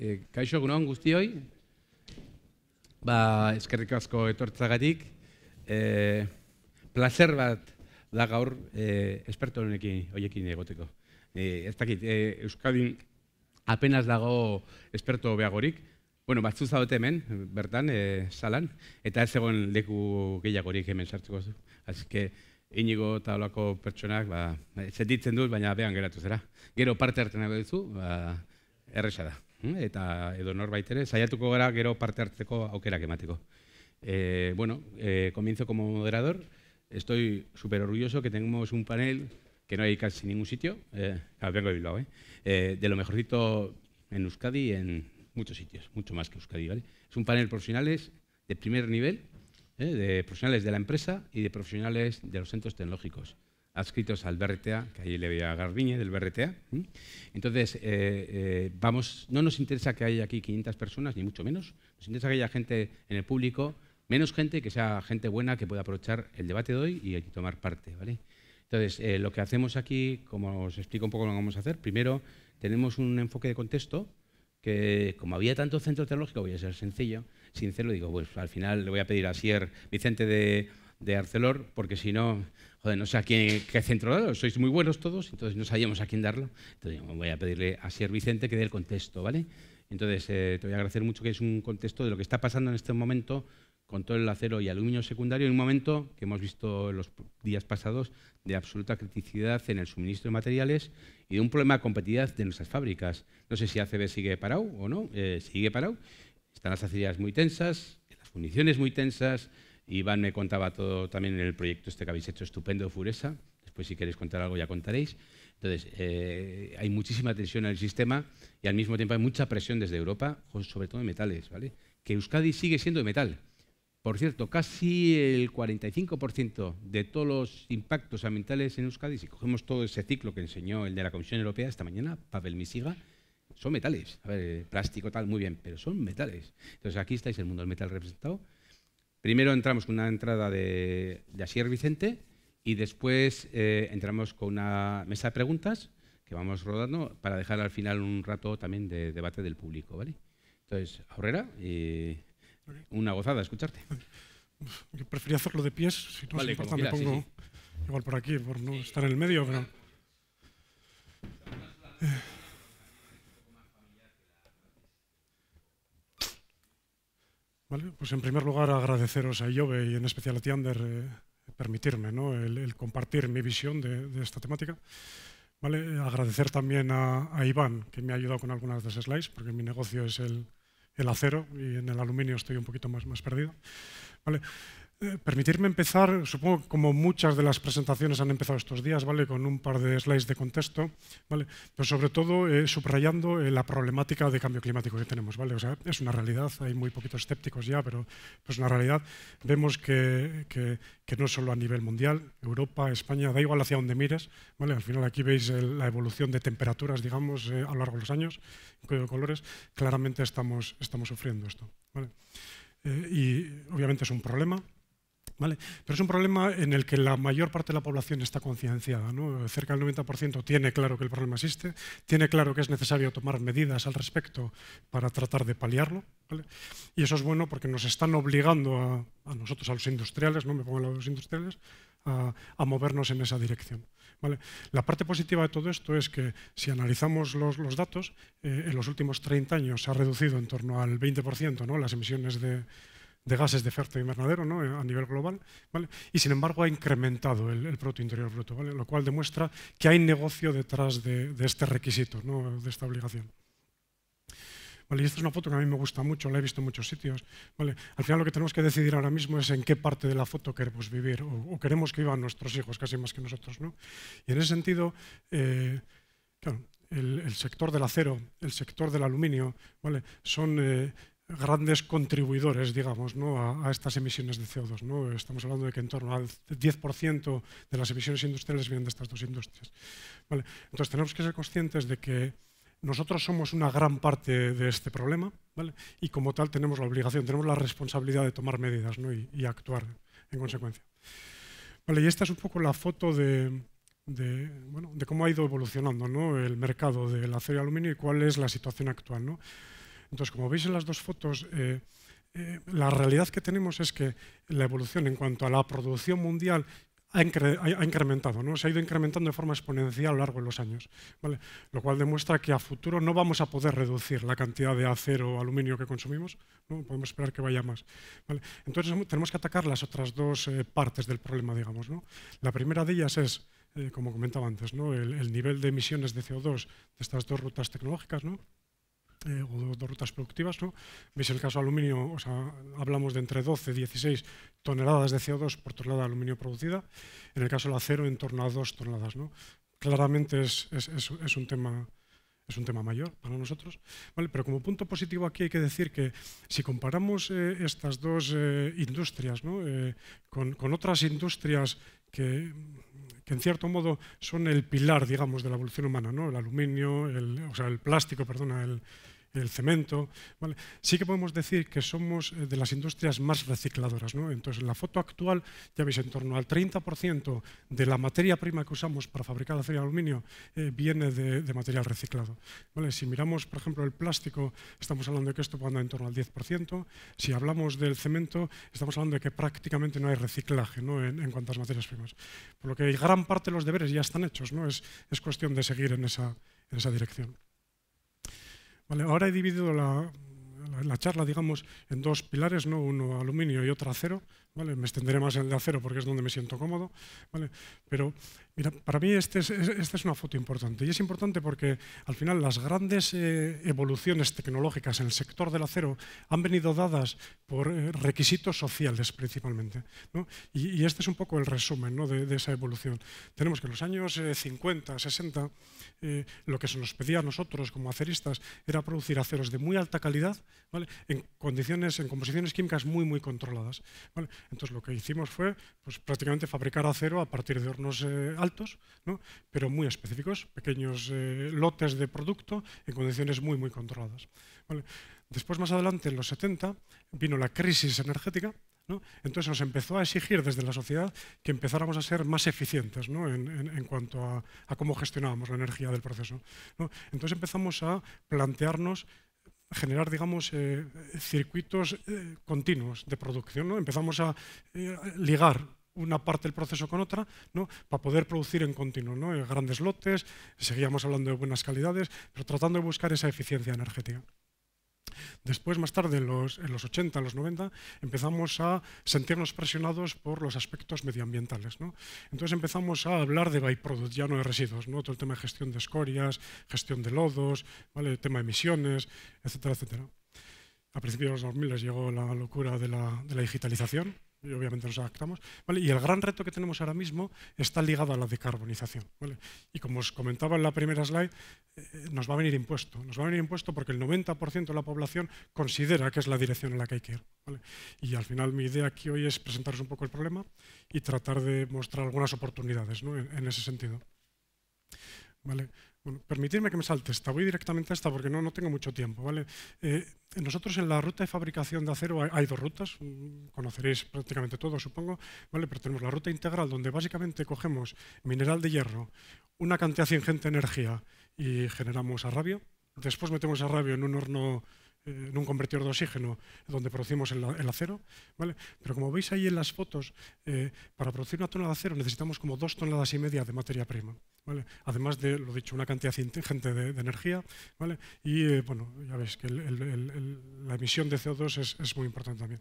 E, kaixo, guzti guztioi. Ba, eskerrik asko etortzagatik. E, placer bat da gaur e, esperto honekin, hoiekin egoteko. E, ez dakit, e, Euskadin apenas dago esperto beagorik. Bueno, batzu zaute hemen, bertan, e, salan, eta ez egon leku gehiagorik hemen sartzeko zu. Azke, inigo eta olako pertsonak, ba, zetitzen dut, baina bean geratu zera. Gero parte hartan dago ba, erresa da. Mm, eta edo norbait ere, saiatuko gara gero parte hartzeko aukerak emateko. Eh, bueno, eh, comienzo como moderador. Estoy súper orgulloso que tengamos un panel que no hay casi ningún sitio, eh, ah, vengo de Bilbao, eh. eh, de lo mejorcito en Euskadi y en muchos sitios, mucho más que Euskadi. ¿vale? Es un panel de profesionales de primer nivel, eh, de profesionales de la empresa y de profesionales de los centros tecnológicos adscritos al BRTA, que ahí le veía a Garbiñe del BRTA. Entonces, eh, eh, vamos, no nos interesa que haya aquí 500 personas, ni mucho menos. Nos interesa que haya gente en el público, menos gente, que sea gente buena que pueda aprovechar el debate de hoy y tomar parte. ¿vale? Entonces, eh, lo que hacemos aquí, como os explico un poco lo que vamos a hacer, primero tenemos un enfoque de contexto que como había tantos centros teológicos, voy a ser sencillo, sincero, digo, pues al final le voy a pedir a Sier Vicente de, de Arcelor, porque si no, joder, no sé a quién, qué centro darlo, sois muy buenos todos, entonces no sabíamos a quién darlo. Entonces voy a pedirle a Sier Vicente que dé el contexto, ¿vale? Entonces eh, te voy a agradecer mucho que es un contexto de lo que está pasando en este momento con todo el acero y aluminio secundario en un momento que hemos visto en los días pasados de absoluta criticidad en el suministro de materiales y de un problema de competitividad de nuestras fábricas. No sé si ACB sigue parado o no, eh, sigue parado. Están las acerías muy tensas, las fundiciones muy tensas, Iván me contaba todo también en el proyecto este que habéis hecho, estupendo Furesa. Después si queréis contar algo ya contaréis. Entonces, eh, hay muchísima tensión en el sistema y al mismo tiempo hay mucha presión desde Europa, sobre todo en metales, ¿vale? Que Euskadi sigue siendo de metal. Por cierto, casi el 45% de todos los impactos ambientales en Euskadi, si cogemos todo ese ciclo que enseñó el de la Comisión Europea esta mañana, Pavel Misiga, son metales. A ver, plástico tal, muy bien, pero son metales. Entonces aquí estáis el mundo del metal representado Primero entramos con una entrada de, de Asier Vicente y después eh, entramos con una mesa de preguntas que vamos rodando para dejar al final un rato también de debate del público, ¿vale? Entonces, Aurrera, una gozada escucharte. Yo prefería hacerlo de pies, si no vale, importa importante, pongo igual por aquí, por no estar en el medio, pero... Pues en primer lugar agradeceros a Iove y en especial a Tiander eh, permitirme el, compartir mi visión de, esta temática. ¿Vale? Eh, agradecer también a, Iván, que me ha ayudado con algunas de esas slides, porque mi negocio es el, acero y en el aluminio estoy un poquito más, más perdido. ¿Vale? Eh, permitirme empezar, supongo como muchas de las presentaciones han empezado estos días, ¿vale? Con un par de slides de contexto, ¿vale? Pero sobre todo eh, subrayando eh, la problemática de cambio climático que tenemos, ¿vale? O sea, es una realidad, hay muy poquitos escépticos ya, pero es una realidad. Vemos que, que, que, no solo a nivel mundial, Europa, España, da igual hacia donde mires, ¿vale? Al final aquí veis la evolución de temperaturas, digamos, a lo largo de los años, en código de colores, claramente estamos, estamos sufriendo esto, ¿vale? y obviamente es un problema, pero es un problema en el que la mayor parte de la población está concienciada. Cerca del 90% tiene claro que el problema existe, tiene claro que es necesario tomar medidas al respecto para tratar de paliarlo. Y eso es bueno porque nos están obligando a, nosotros, a los industriales, no me pongo a los industriales, a, movernos en esa dirección. ¿vale? La parte positiva de todo esto es que si analizamos los, datos, eh, en los últimos 30 años se ha reducido en torno al 20% las emisiones de, de gases de efecto invernadero ¿no? Eh, a nivel global, y sin embargo ha incrementado el, el Producto Interior Bruto, ¿vale? lo cual demuestra que hay negocio detrás de, este requisito, ¿no? de esta obligación. y esta es una foto que a mí me gusta mucho, la he visto en muchos sitios. ¿vale? Al final lo que tenemos que decidir ahora mismo es en qué parte de la foto queremos vivir o, queremos que vivan nuestros hijos, casi más que nosotros. ¿no? Y en ese sentido, eh, el, sector del acero, el sector del aluminio, ¿vale? son eh, grandes contribuidores, digamos, ¿no? a, estas emisiones de CO2. ¿no? Estamos hablando de que en torno al 10% de las emisiones industriales vienen de estas dos industrias. ¿Vale? Entonces tenemos que ser conscientes de que nosotros somos una gran parte de este problema ¿vale? y como tal tenemos la obligación, tenemos la responsabilidad de tomar medidas ¿no? y, actuar en consecuencia. Vale, y esta es un poco la foto de, de, bueno, de cómo ha ido evolucionando el mercado del acero y aluminio y cuál es la situación actual. Entonces, como veis en las dos fotos, eh, eh, la realidad que tenemos es que la evolución en cuanto a la producción mundial ha, incrementado, ¿no? se ha ido incrementando de forma exponencial a lo largo de los años, lo cual demuestra que a futuro no vamos a poder reducir la cantidad de acero o aluminio que consumimos, ¿no? podemos esperar que vaya más. Entonces tenemos que atacar las otras dos eh, partes del problema, digamos. La primera de ellas es, como comentaba antes, el, el, nivel de emisiones de CO2 de estas dos rutas tecnológicas, ¿no? Eh, o dos rutas productivas. ¿no? Veis el caso aluminio, o hablamos de entre 12 y 16 toneladas de CO2 por tonelada de aluminio producida. En el caso del acero, en torno a 2 toneladas. Claramente es, un tema es un tema mayor para nosotros. ¿vale? Pero como punto positivo aquí hay que decir que si comparamos eh, estas dos eh, industrias con, con, otras industrias que, en cierto modo son el pilar, digamos, de la evolución humana, ¿no? El aluminio, el, o sea, el plástico, perdona, el, el cemento. Sí que podemos decir que somos eh, de las industrias más recicladoras. ¿no? Entonces, en la foto actual, ya veis, en torno al 30% de la materia prima que usamos para fabricar acero y aluminio eh, viene de, material reciclado. ¿vale? Si miramos, por ejemplo, el plástico, estamos hablando de que esto andar en torno al 10%. Si hablamos del cemento, estamos hablando de que prácticamente no hay reciclaje En, en, cuanto a materias primas. Por lo que gran parte de los deberes ya están hechos. ¿no? Es, cuestión de seguir esa, en esa dirección ahora he dividido la, charla, digamos, en dos pilares, ¿no? uno aluminio y otro acero, me extenderé más en el de acero porque es donde me siento cómodo, Pero, mira, para mí este esta es, una foto importante. Y es importante porque, al final, las grandes eh, evoluciones tecnológicas en el sector del acero han venido dadas por eh, requisitos sociales, principalmente. Y, este es un poco el resumen de, esa evolución. Tenemos que en los años 50, eh, 60, lo que se nos pedía a nosotros como aceristas era producir aceros de muy alta calidad, en condiciones, en composiciones químicas muy, muy controladas. Entonces lo que hicimos fue pues, prácticamente fabricar acero a partir de hornos eh, altos, ¿no? pero muy específicos, pequeños eh, lotes de producto en condiciones muy, muy controladas. ¿vale? Después, más adelante, en los 70, vino la crisis energética, ¿No? Entonces nos empezó a exigir desde la sociedad que empezáramos a ser más eficientes ¿no? en, cuanto a, a, cómo gestionábamos la energía del proceso. ¿no? Entonces empezamos a plantearnos generar, digamos, eh, circuitos eh, continuos de producción. ¿no? Empezamos a eh, ligar una parte del proceso con otra, ¿no? para poder producir en continuo, grandes lotes, seguíamos hablando de buenas calidades, pero tratando de buscar esa eficiencia energética. Después, más tarde, en los, en 80, en los 90, empezamos a sentirnos presionados por los aspectos medioambientales. Entonces empezamos a hablar de byproduct, ya no de residuos, ¿no? todo el tema de gestión de escorias, gestión de lodos, ¿vale? el tema de emisiones, etcétera, etcétera. A principios de los 2000 les llegó la locura de la digitalización y obviamente nos adaptamos. Y el gran reto que tenemos ahora mismo está ligado a la decarbonización. Y como os comentaba en la primera slide, eh, nos va a venir impuesto. Nos va a venir impuesto porque el 90% de la población considera que es la dirección en la que hay que ir. Y al final mi idea aquí hoy es presentaros un poco el problema y tratar de mostrar algunas oportunidades en, en, ese sentido. ¿Vale? Bueno, permitidme que me salte esta, voy directamente a esta porque no, tengo mucho tiempo. ¿vale? Eh, nosotros en la ruta de fabricación de acero hay, dos rutas, mm, conoceréis prácticamente todo supongo, ¿vale? pero tenemos la ruta integral donde básicamente cogemos mineral de hierro, una cantidad ingente de energía y generamos arrabio. Después metemos arrabio en un horno eh, en un convertidor de oxígeno donde producimos el, acero, ¿vale? Pero como veis ahí en las fotos, eh, para producir una tonelada de acero necesitamos como dos toneladas y media de materia prima, Además de, lo dicho, una cantidad ingente de, energía, Y, eh, bueno, ya veis que la emisión de CO2 es, es muy importante también.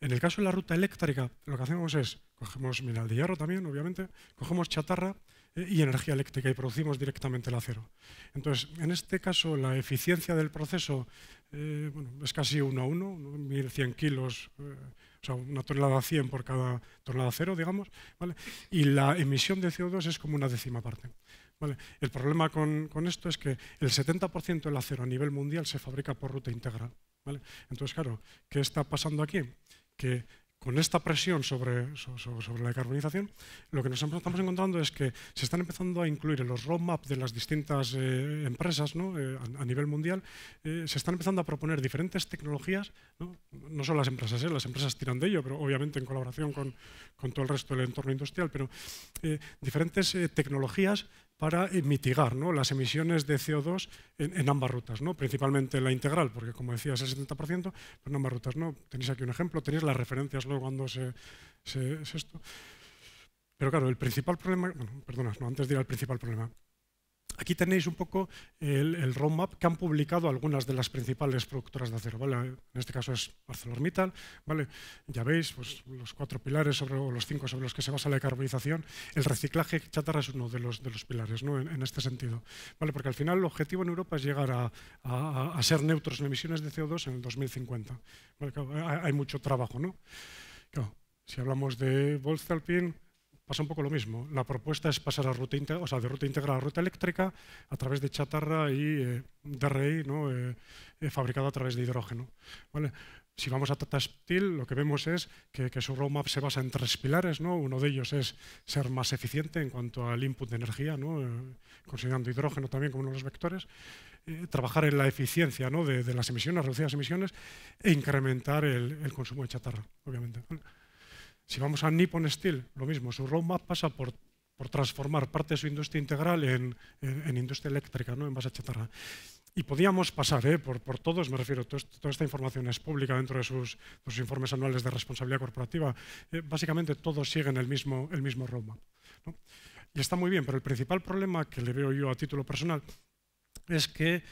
En el caso de la ruta eléctrica, lo que hacemos es, cogemos mineral de hierro también, obviamente, cogemos chatarra, y energía eléctrica y producimos directamente el acero. Entonces, en este caso, la eficiencia del proceso eh, es casi uno a uno, 1.100 kilos, eh, o sea, una tonelada 100 por cada tonelada cero, digamos, y la emisión de CO2 es como una décima parte. ¿vale? El problema con, esto es que el 70% del acero a nivel mundial se fabrica por ruta integral. ¿vale? Entonces, claro, ¿qué está pasando aquí? Que con esta presión sobre, sobre, la decarbonización, lo que nos estamos encontrando es que se están empezando a incluir en los roadmaps de las distintas eh, empresas eh, a, nivel mundial, eh, se están empezando a proponer diferentes tecnologías, no, no son las empresas, las empresas tiran de ello, pero obviamente en colaboración con, con todo el resto del entorno industrial, pero diferentes tecnologías para mitigar ¿no? las emisiones de CO2 en, ambas rutas, ¿no? principalmente la integral, porque como decía, es el 70%, pero en ambas rutas. ¿no? Tenéis aquí un ejemplo, tenéis las referencias luego cuando se, es esto. Pero claro, el principal problema, bueno, perdona, no, antes de ir principal problema, Aquí tenéis un poco el, roadmap que han publicado algunas de las principales productoras de acero. ¿vale? En este caso es ArcelorMittal. ¿vale? Ya veis pues, los cuatro pilares o los cinco sobre los que se basa la decarbonización. El reciclaje chatarra es uno de los, pilares ¿no? en, este sentido. ¿vale? Porque al final el objetivo en Europa es llegar a, ser neutros en emisiones de CO2 en el 2050. Hay mucho trabajo. ¿no? si hablamos de Volkswagen, pasa un poco lo mismo. La propuesta es pasar a ruta o de ruta integral a ruta eléctrica a través de chatarra y eh, de DRI ¿no? Eh, eh, fabricado a través de hidrógeno. ¿vale? Si vamos a Tata Steel, lo que vemos es que, su roadmap se basa en tres pilares. ¿no? Uno de ellos es ser más eficiente en cuanto al input de energía, ¿no? considerando hidrógeno también como uno de los vectores. trabajar en la eficiencia de, las emisiones, reducir las emisiones e incrementar el, consumo de chatarra, obviamente. Si vamos a Nippon Steel, lo mismo, su roadmap pasa por, por transformar parte de su industria integral en, en, industria eléctrica, ¿no? en base a chatarra. Y podíamos pasar, ¿eh? por, por, todos, me refiero, toda esta información es pública dentro de sus, sus informes anuales de responsabilidad corporativa. Eh, básicamente todos siguen el mismo, el mismo roadmap. Y está muy bien, pero el principal problema que le veo yo a título personal es que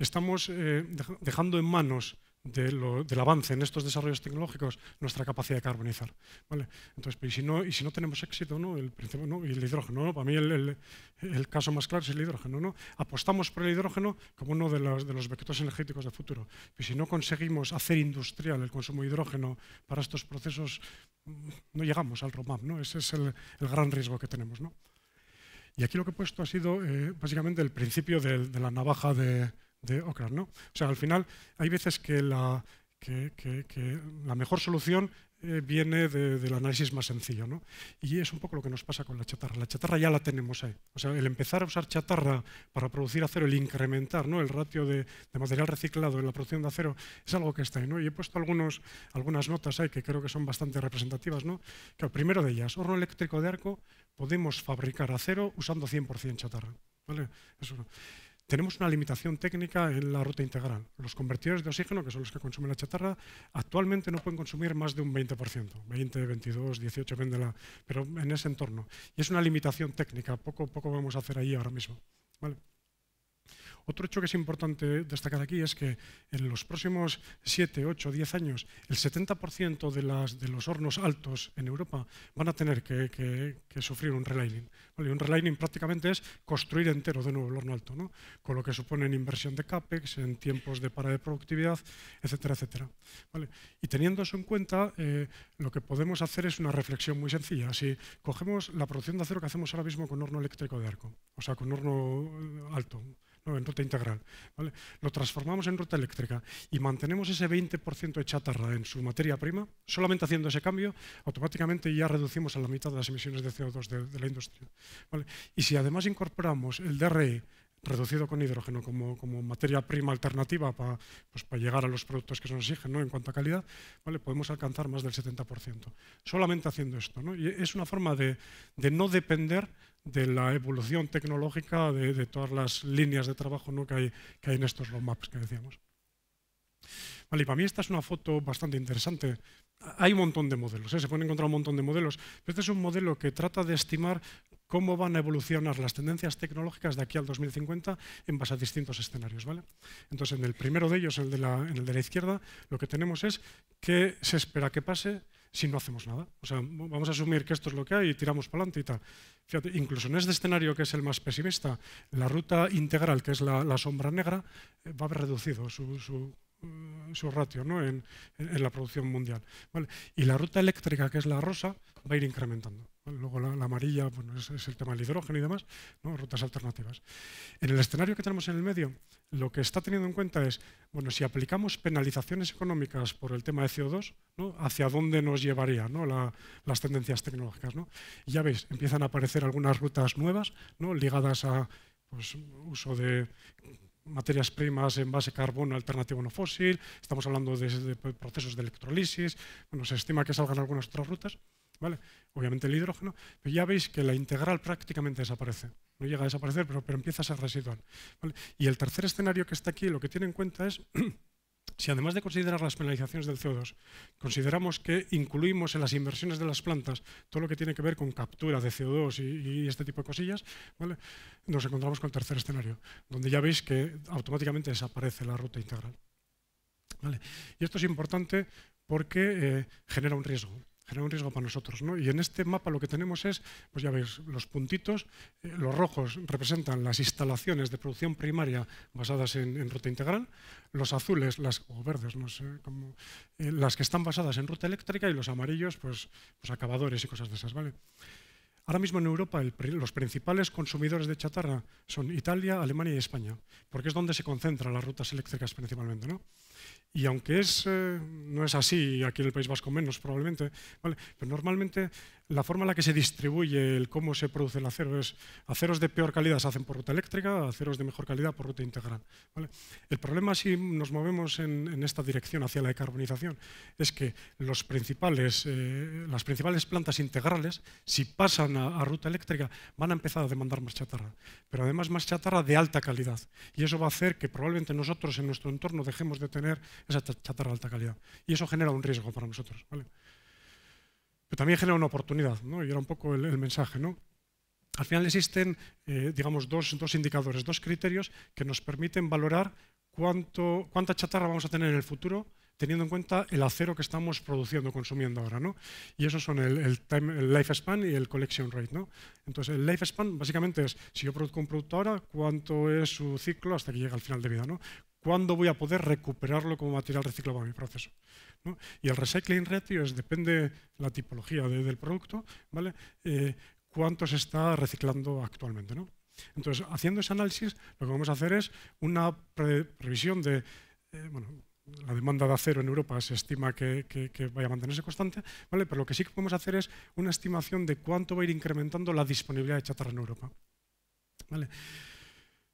estamos eh, dejando en manos del avance en estos desarrollos tecnológicos nuestra capacidad de carbonizar. ¿vale? Entonces, y, si no, y si no tenemos éxito, ¿no? El, el hidrógeno, ¿no? para mí el, caso más claro es el hidrógeno. ¿no? Apostamos por el hidrógeno como uno de los, de vectores energéticos del futuro. si no conseguimos hacer industrial el consumo de hidrógeno para estos procesos, no llegamos al roadmap. ¿no? Ese es el, gran riesgo que tenemos. ¿no? Y aquí lo que he puesto ha sido eh, básicamente el principio de la navaja de, de ¿no? O sea, al final hay veces que la, mejor solución eh, viene del análisis más sencillo, Y es un poco lo que nos pasa con la chatarra. La chatarra ya la tenemos ahí. O sea, el empezar a usar chatarra para producir acero, el incrementar ¿no? el ratio de, material reciclado en la producción de acero, es algo que está ahí, ¿no? Y he puesto algunas notas ahí que creo que son bastante representativas, ¿no? primero de ellas, horno eléctrico de arco, podemos fabricar acero usando 100% chatarra, ¿vale? Eso tenemos una limitación técnica en la ruta integral. Los convertidores de oxígeno, que son los que consumen la chatarra, actualmente no pueden consumir más de un 20%, 20, 22, 18, vende pero en ese entorno. Y es una limitación técnica, poco, poco vamos a hacer ahí ahora mismo. ¿vale? Otro hecho que es importante destacar aquí es que en los próximos 7, 8, 10 años, el 70% de, de, los hornos altos en Europa van a tener que, sufrir un relining. Un relining prácticamente es construir entero de nuevo el horno alto, ¿no? con lo que supone inversión de CAPEX, en tiempos de para de productividad, etcétera, etcétera. Y teniendo eso en cuenta, eh, lo que podemos hacer es una reflexión muy sencilla. Si cogemos la producción de acero que hacemos ahora mismo con horno eléctrico de arco, o sea, con horno alto, en ruta integral. Lo transformamos en ruta eléctrica y mantenemos ese 20% de chatarra en su materia prima, solamente haciendo ese cambio, automáticamente ya reducimos a la mitad las emisiones de CO2 de, la industria. Y si además incorporamos el DRE, reducido con hidrógeno como, como materia prima alternativa para pues, llegar a los productos que se nos exigen ¿no? en cuanto a calidad, podemos alcanzar más del 70%. Solamente haciendo esto. Y es una forma de, no depender de la evolución tecnológica de, todas las líneas de trabajo que, hay, que hay en estos maps que decíamos. y para mí esta es una foto bastante interesante. Hay un montón de modelos, ¿eh? se pueden encontrar un montón de modelos, pero este es un modelo que trata de estimar cómo van a evolucionar las tendencias tecnológicas de aquí al 2050 en base a distintos escenarios. ¿vale? Entonces, en el primero de ellos, el en el de la izquierda, lo que tenemos es qué se espera que pase si no hacemos nada. O sea, vamos a asumir que esto es lo que hay y tiramos para adelante y tal. incluso en este escenario que es el más pesimista, la ruta integral, que es la, sombra negra, eh, va a haber reducido su Mm, su ratio en, la producción mundial. Y la ruta eléctrica, que es la rosa, va a ir incrementando. Luego la, amarilla bueno, es, el tema del hidrógeno y demás, ¿no? rutas alternativas. En el escenario que tenemos en el medio, lo que está teniendo en cuenta es, bueno, si aplicamos penalizaciones económicas por el tema de CO2, ¿hacia dónde nos llevaría las tendencias tecnológicas? ya veis, empiezan a aparecer algunas rutas nuevas ligadas a pues, uso de materias primas en base carbono alternativo no fósil, estamos hablando de, procesos de electrolisis, bueno, se estima que salgan algunas otras rutas, ¿vale? Obviamente el hidrógeno, pero ya veis que la integral prácticamente desaparece. No llega a desaparecer, pero, empieza a ser residual. Y el tercer escenario que está aquí, lo que tiene en cuenta es si además de considerar las penalizaciones del CO2, consideramos que incluimos en las inversiones de las plantas todo lo que tiene que ver con captura de CO2 y, este tipo de cosillas, nos encontramos con el tercer escenario, donde ya veis que automáticamente desaparece la ruta integral. Y esto es importante porque eh, genera un riesgo genera un riesgo para nosotros. ¿no? Y en este mapa lo que tenemos es, pues ya veis, los puntitos, eh, los rojos representan las instalaciones de producción primaria basadas en, ruta integral, los azules, las, o verdes, no sé, como, eh, las que están basadas en ruta eléctrica y los amarillos, pues, pues acabadores y cosas de esas. ¿vale? Ahora mismo en Europa los principales consumidores de chatarra son Italia, Alemania y España, porque es donde se concentran las rutas eléctricas principalmente. ¿no? Y aunque es, eh, no es así, aquí en el País Vasco menos probablemente, ¿vale? pero normalmente la forma en la que se distribuye el cómo se produce el acero es aceros de peor calidad se hacen por ruta eléctrica, aceros de mejor calidad por ruta integral. El problema si nos movemos en, esta dirección hacia la decarbonización es que eh, las principales plantas integrales, si pasan a, ruta eléctrica, van a empezar a demandar más chatarra, pero además más chatarra de alta calidad. Y eso va a hacer que probablemente nosotros en nuestro entorno dejemos de tener esa chatarra de alta calidad. Y eso genera un riesgo para nosotros pero también genera una oportunidad, ¿no? y era un poco el, mensaje. ¿no? Al final existen, eh, digamos, dos, dos, indicadores, dos criterios que nos permiten valorar cuánto, cuánta chatarra vamos a tener en el futuro teniendo en cuenta el acero que estamos produciendo, consumiendo ahora. ¿no? Y esos son el, el, lifespan y el collection rate. ¿no? Entonces, el lifespan básicamente es, si yo produzco un producto ahora, cuánto es su ciclo hasta que llega al final de vida. ¿no? ¿Cuándo voy a poder recuperarlo como material reciclado para mi proceso? Y el recycling ratio es, depende la tipología del producto, ¿vale? Eh, cuánto se está reciclando actualmente. Entonces, haciendo ese análisis, lo que vamos a hacer es una previsión de, eh, bueno, la demanda de acero en Europa se estima que, vaya a mantenerse constante, ¿vale? pero lo que sí que podemos hacer es una estimación de cuánto va a ir incrementando la disponibilidad de chatarra en Europa. ¿vale?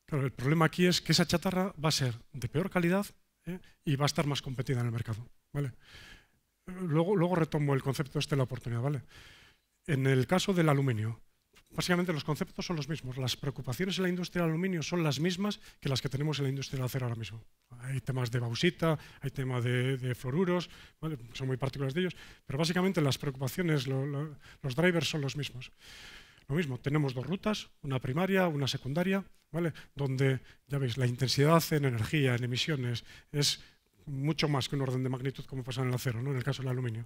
el problema aquí es que esa chatarra va a ser de peor calidad ¿eh? y va a estar más competida en el mercado. ¿vale? Luego, luego retomo el concepto este de la oportunidad, ¿vale? En el caso del aluminio, básicamente los conceptos son los mismos. Las preocupaciones en la industria del aluminio son las mismas que las que tenemos en la industria del acero ahora mismo. Hay temas de bauxita, hay temas de, floruros, fluoruros, son muy particulares de ellos, pero básicamente las preocupaciones, los drivers son los mismos. Lo mismo, tenemos dos rutas, una primaria, una secundaria, ¿vale? donde, ya veis, la intensidad en energía, en emisiones, es mucho más que un orden de magnitud como pasa en el acero, ¿no? en el caso del aluminio.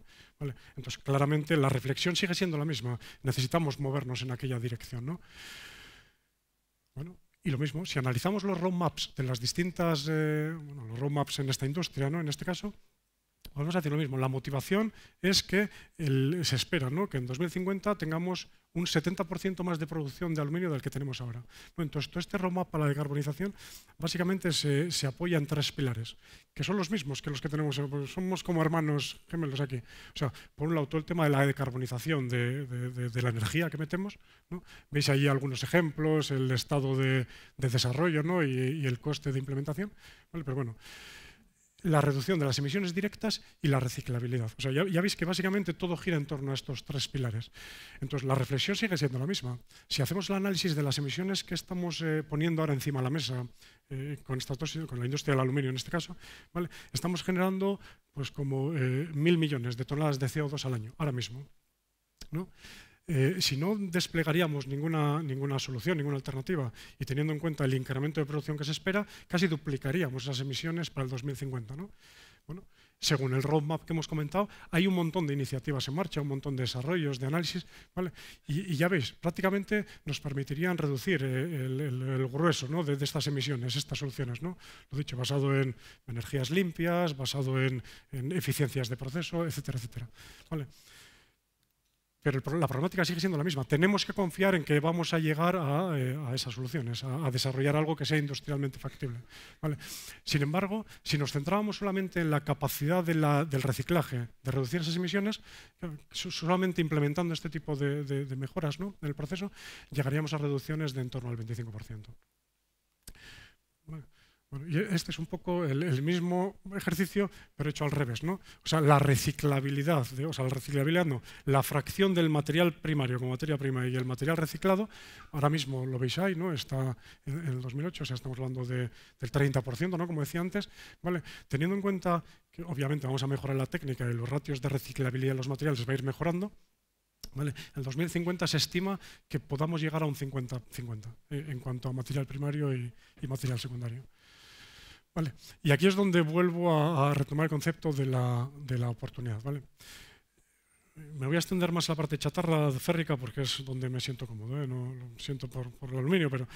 Entonces, claramente la reflexión sigue siendo la misma. Necesitamos movernos en aquella dirección. ¿no? Bueno, y lo mismo, si analizamos los roadmaps de las distintas, eh, bueno, los roadmaps en esta industria, ¿no? en este caso, Vamos a decir lo mismo, la motivación es que se espera ¿no? que en 2050 tengamos un 70% más de producción de aluminio del que tenemos ahora. Entonces, todo este roadmap para la decarbonización básicamente se, apoya en tres pilares, que son los mismos que los que tenemos, somos como hermanos gemelos aquí. O sea, por un lado, todo el tema de la decarbonización de, de, la energía que metemos. Veis ahí algunos ejemplos, el estado de, desarrollo ¿no? y, el coste de implementación. Pero bueno, la reducción de las emisiones directas y la reciclabilidad. O sea, ya, veis que básicamente todo gira en torno a estos tres pilares. Entonces, la reflexión sigue siendo la misma. Si hacemos el análisis de las emisiones que estamos eh, poniendo ahora encima de la mesa, eh, con, con la industria del aluminio en este caso, ¿vale? estamos generando pues, como eh, mil millones de toneladas de CO2 al año, ahora mismo. ¿no? Eh, si no desplegaríamos ninguna, ninguna solución, ninguna alternativa, y teniendo en cuenta el incremento de producción que se espera, casi duplicaríamos esas emisiones para el 2050. ¿no? Bueno, según el roadmap que hemos comentado, hay un montón de iniciativas en marcha, un montón de desarrollos, de análisis, ¿vale? y, ya veis, prácticamente nos permitirían reducir eh, el, grueso ¿no? de, estas emisiones, estas soluciones. ¿no? Lo dicho, basado en energías limpias, basado en, en eficiencias de proceso, etcétera, etcétera. ¿vale? Pero la problemática sigue siendo la misma. Tenemos que confiar en que vamos a llegar a, eh, esas soluciones, a, desarrollar algo que sea industrialmente factible. Sin embargo, si nos centrábamos solamente en la capacidad del reciclaje, de reducir esas emisiones, solamente implementando este tipo de, mejoras en el proceso, llegaríamos a reducciones de en torno al 25% este es un poco el, mismo ejercicio, pero hecho al revés, ¿no? O sea, la reciclabilidad, de, o sea, la reciclabilidad no, la fracción del material primario como materia prima y el material reciclado, ahora mismo lo veis ahí, ¿no? Está en, el 2008, estamos hablando del 30%, ¿no? Como decía antes, ¿vale? Teniendo en cuenta que obviamente vamos a mejorar la técnica y los ratios de reciclabilidad de los materiales va a ir mejorando, ¿Vale? el 2050 se estima que podamos llegar a un 50-50 eh, en cuanto a material primario y material secundario. Y aquí es donde vuelvo a, retomar el concepto de la, de oportunidad. ¿vale? Me voy a extender más a la parte chatarra férrica porque es donde me siento cómodo, ¿eh? no lo siento por, el aluminio, pero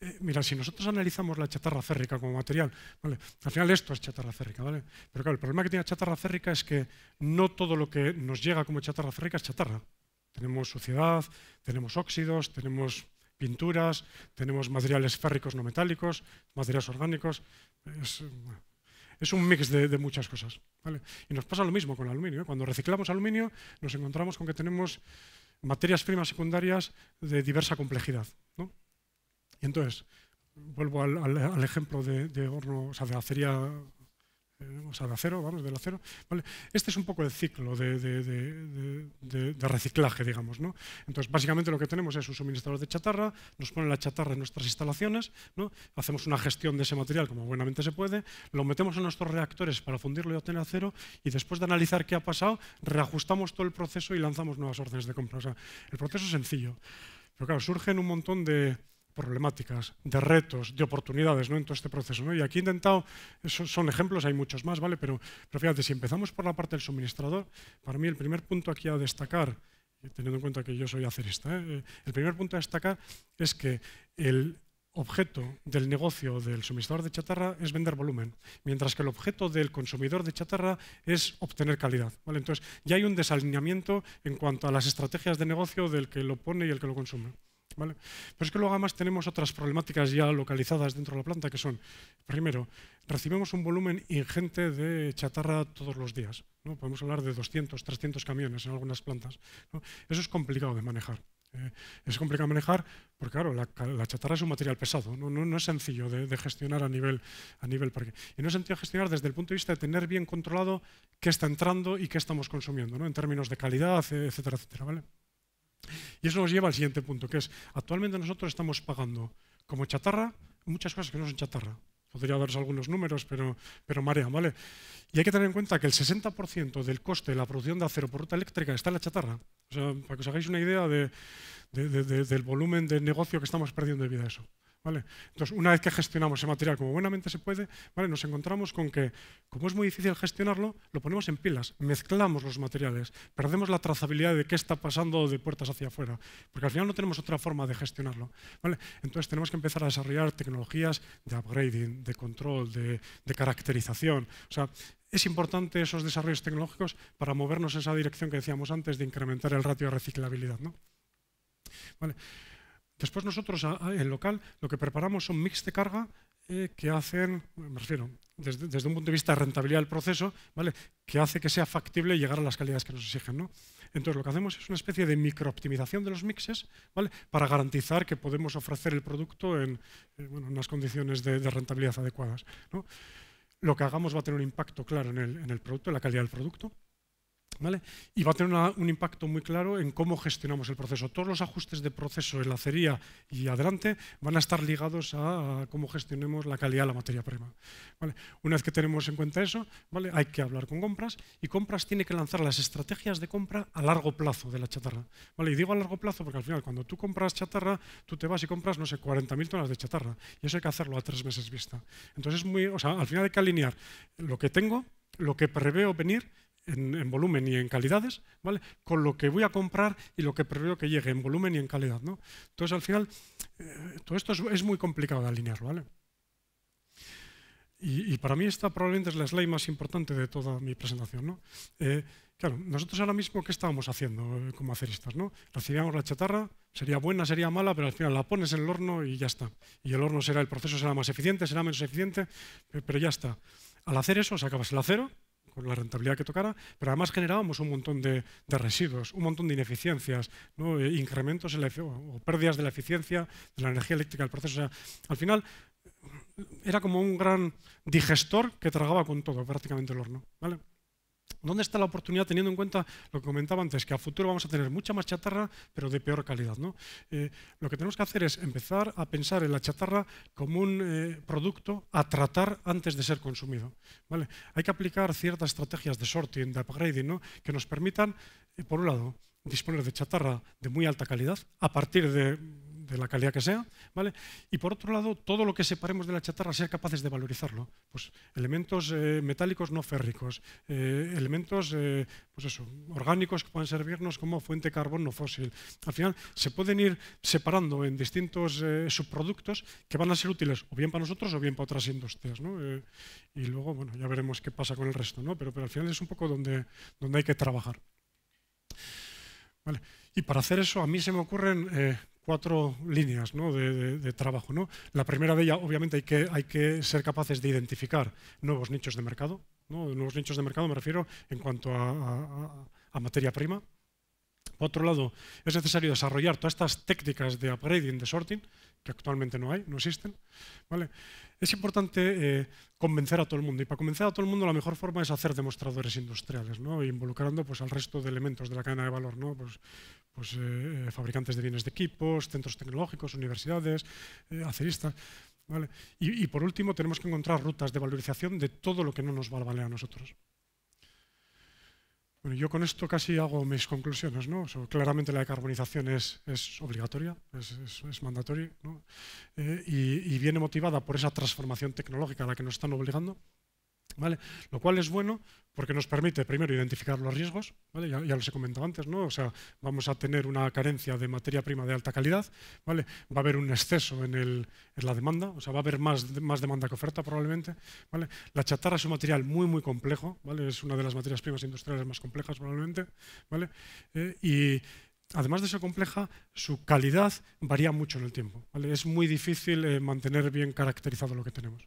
eh, mira, si nosotros analizamos la chatarra férrica como material, al final esto es chatarra férrica, ¿vale? Pero claro, el problema que tiene la chatarra férrica es que no todo lo que nos llega como chatarra férrica es chatarra. Tenemos suciedad, tenemos óxidos, tenemos pinturas, tenemos materiales férricos no metálicos, materiales orgánicos. Es, un mix de, muchas cosas. Y nos pasa lo mismo con el aluminio. ¿eh? Cuando reciclamos aluminio nos encontramos con que tenemos materias primas secundarias de diversa complejidad. Y entonces, vuelvo al, ejemplo de, de horno, o sea, de acería Vamos al acero, vamos, del acero. ¿vale? Este es un poco el ciclo de, reciclaje, digamos. ¿no? Entonces, básicamente lo que tenemos es un suministrador de chatarra, nos ponen la chatarra en nuestras instalaciones, ¿no? hacemos una gestión de ese material como buenamente se puede, lo metemos en nuestros reactores para fundirlo y obtener acero, y después de analizar qué ha pasado, reajustamos todo el proceso y lanzamos nuevas órdenes de compra. O sea, el proceso es sencillo. Pero claro, surgen un montón de problemáticas, de retos, de oportunidades ¿no? en todo este proceso. ¿no? Y aquí he intentado, son, son ejemplos, hay muchos más, ¿vale? Pero, fíjate, si empezamos por la parte del suministrador, para mí el primer punto aquí a destacar, teniendo en cuenta que yo soy acerista, ¿eh? Eh, el primer punto a destacar es que el objeto del negocio del suministrador de chatarra es vender volumen, mientras que el objeto del consumidor de chatarra es obtener calidad. ¿vale? Entonces, ya hay un desalineamiento en cuanto a las estrategias de negocio del que lo pone y el que lo consume. ¿Vale? Pero es que luego además tenemos otras problemáticas ya localizadas dentro de la planta, que son, primero, recibimos un volumen ingente de chatarra todos los días. Podemos hablar de 200, 300 camiones en algunas plantas. Eso es complicado de manejar. ¿eh? es complicado manejar porque, claro, la, chatarra es un material pesado, no, es sencillo de, gestionar a nivel, a nivel parque. Y no es sencillo gestionar desde el punto de vista de tener bien controlado qué está entrando y qué estamos consumiendo, en términos de calidad, etcétera, etcétera. ¿vale? Y eso nos lleva al siguiente punto, que es, actualmente nosotros estamos pagando como chatarra muchas cosas que no son chatarra. Podría daros algunos números, pero, pero marea, ¿vale? Y hay que tener en cuenta que el 60% del coste de la producción de acero por ruta eléctrica está en la chatarra. O sea, para que os hagáis una idea de, del volumen de negocio que estamos perdiendo debido a eso. Entonces, una vez que gestionamos ese material como buenamente se puede, nos encontramos con que, como es muy difícil gestionarlo, lo ponemos en pilas, mezclamos los materiales, perdemos la trazabilidad de qué está pasando de puertas hacia afuera, porque al final no tenemos otra forma de gestionarlo. ¿vale? Entonces, tenemos que empezar a desarrollar tecnologías de upgrading, de control, de, de caracterización. O sea, es importante esos desarrollos tecnológicos para movernos en esa dirección que decíamos antes de incrementar el ratio de reciclabilidad. ¿no? Vale. Después nosotros, en local, lo que preparamos son mix de carga eh, que hacen, me refiero, desde, un punto de vista de rentabilidad del proceso, ¿vale? que hace que sea factible llegar a las calidades que nos exigen. ¿no? Entonces, lo que hacemos es una especie de microoptimización de los mixes para garantizar que podemos ofrecer el producto en, eh, unas condiciones de, rentabilidad adecuadas. ¿no? Lo que hagamos va a tener un impacto claro el, en el producto, en la calidad del producto. Y va a tener un impacto muy claro en cómo gestionamos el proceso. Todos los ajustes de proceso en la acería y adelante van a estar ligados a, cómo gestionemos la calidad de la materia prima. Una vez que tenemos en cuenta eso, ¿vale? hay que hablar con compras y compras tiene que lanzar las estrategias de compra a largo plazo de la chatarra. Y digo a largo plazo porque al final cuando tú compras chatarra, tú te vas y compras, no sé, 40.000 toneladas de chatarra. Y eso hay que hacerlo a tres meses vista. Entonces, al final hay que alinear lo que tengo, lo que preveo venir en, volumen y en calidades, ¿vale? Con lo que voy a comprar y lo que preveo que llegue en volumen y en calidad, ¿no? Entonces, al final, eh, todo esto es, muy complicado de alinear, ¿vale? Y, para mí esta probablemente es la slide más importante de toda mi presentación, ¿no? Eh, claro, nosotros ahora mismo, ¿qué estábamos haciendo eh, como aceristas, no? Recibíamos la chatarra, sería buena, sería mala, pero al final la pones en el horno y ya está. Y el horno será, el proceso será más eficiente, será menos eficiente, pero ya está. Al hacer eso, sacabas el acero, con la rentabilidad que tocara, pero además generábamos un montón de, residuos, un montón de ineficiencias, eh, incrementos en la, o pérdidas de la eficiencia de la energía eléctrica del proceso. al final era como un gran digestor que tragaba con todo prácticamente el horno. ¿vale? ¿Dónde está la oportunidad teniendo en cuenta lo que comentaba antes, que a futuro vamos a tener mucha más chatarra, pero de peor calidad? ¿no? Eh, lo que tenemos que hacer es empezar a pensar en la chatarra como un eh, producto a tratar antes de ser consumido. ¿vale? Hay que aplicar ciertas estrategias de sorting, de upgrading, ¿no? que nos permitan, eh, por un lado, disponer de chatarra de muy alta calidad a partir de de la calidad que sea, ¿vale? Y por otro lado, todo lo que separemos de la chatarra sea capaces de valorizarlo. Pues elementos eh, metálicos no férricos, eh, elementos eh, pues orgánicos que pueden servirnos como fuente de carbono fósil. Al final se pueden ir separando en distintos subproductos que van a ser útiles o bien para nosotros o bien para otras industrias, y luego, bueno, ya veremos qué pasa con el resto, ¿no? Pero, pero al final es un poco donde, donde hay que trabajar. Y para hacer eso, a mí se me ocurren cuatro líneas de, trabajo. ¿no? La primera de ellas, obviamente, hay que, hay que ser capaces de identificar nuevos nichos de mercado. Nuevos nichos de mercado me refiero en cuanto a, a materia prima. Por otro lado, es necesario desarrollar todas estas técnicas de upgrading, de sorting, que actualmente no hay, no existen. ¿vale? Es importante eh, convencer a todo el mundo. Y para convencer a todo el mundo, la mejor forma es hacer demostradores industriales, e involucrando pues, al resto de elementos de la cadena de valor. Pues, pues eh, eh, fabricantes de bienes de equipos, centros tecnológicos, universidades, aceristas. ¿vale? Y, y por último, tenemos que encontrar rutas de valorización de todo lo que no nos va a valer a nosotros. Bueno, yo con esto casi hago mis conclusiones, ¿no? claramente la decarbonización es, obligatoria, es, mandatoria, eh, y, y, viene motivada por esa transformación tecnológica a la que nos están obligando, ¿vale? Lo cual es bueno porque nos permite primero identificar los riesgos, ya, los he comentado antes, o sea, vamos a tener una carencia de materia prima de alta calidad, ¿vale? va a haber un exceso en, la demanda, o sea, va a haber más, demanda que oferta probablemente. ¿vale? La chatarra es un material muy, muy complejo, es una de las materias primas industriales más complejas probablemente, ¿vale? Eh, y además de ser compleja, su calidad varía mucho en el tiempo. Es muy difícil eh, mantener bien caracterizado lo que tenemos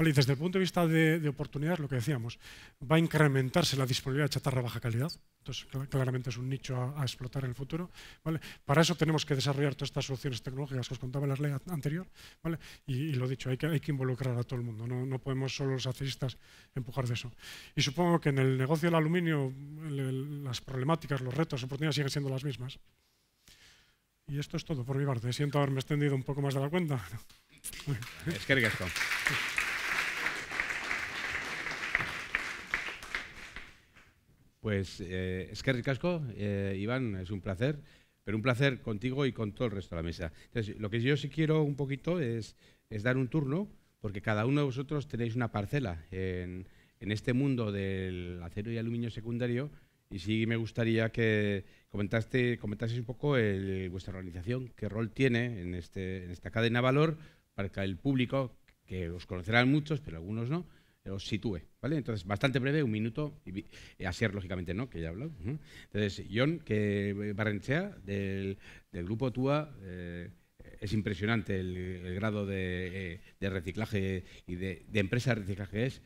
y desde el punto de vista de, oportunidades, lo que decíamos, va a incrementarse la disponibilidad de chatarra baja calidad, entonces claramente es un nicho a, explotar en el futuro. ¿vale? Para eso tenemos que desarrollar todas estas soluciones tecnológicas que os contaba en la ley anterior, ¿vale? y, lo dicho, hay que, hay que involucrar a todo el mundo, no, no, podemos solo los accionistas empujar de eso. Y supongo que en el negocio del aluminio las problemáticas, los retos, las oportunidades siguen siendo las mismas. Y esto es todo por mi parte. Siento haberme extendido un poco más de la cuenta. Esquerri Casco. Pues eh, Casco, eh, Iván, es un placer, pero un placer contigo y con todo el resto de la mesa. Entonces, lo que yo sí quiero un poquito es, dar un turno, porque cada uno de vosotros tenéis una parcela en, este mundo del acero y aluminio secundario, y sí me gustaría que comentaste, comentaseis un poco vuestra organización, qué rol tiene en, este, en esta cadena valor, para que el público, que os conocerán muchos, pero algunos no, eh, os sitúe. ¿vale? Entonces, bastante breve, un minuto, y eh, ser lógicamente, no, que ya he hablado. Entonces, John, que eh, Barrenchea, del, del grupo TUA, es impresionante el, grado de, reciclaje y de, empresa de reciclaje es.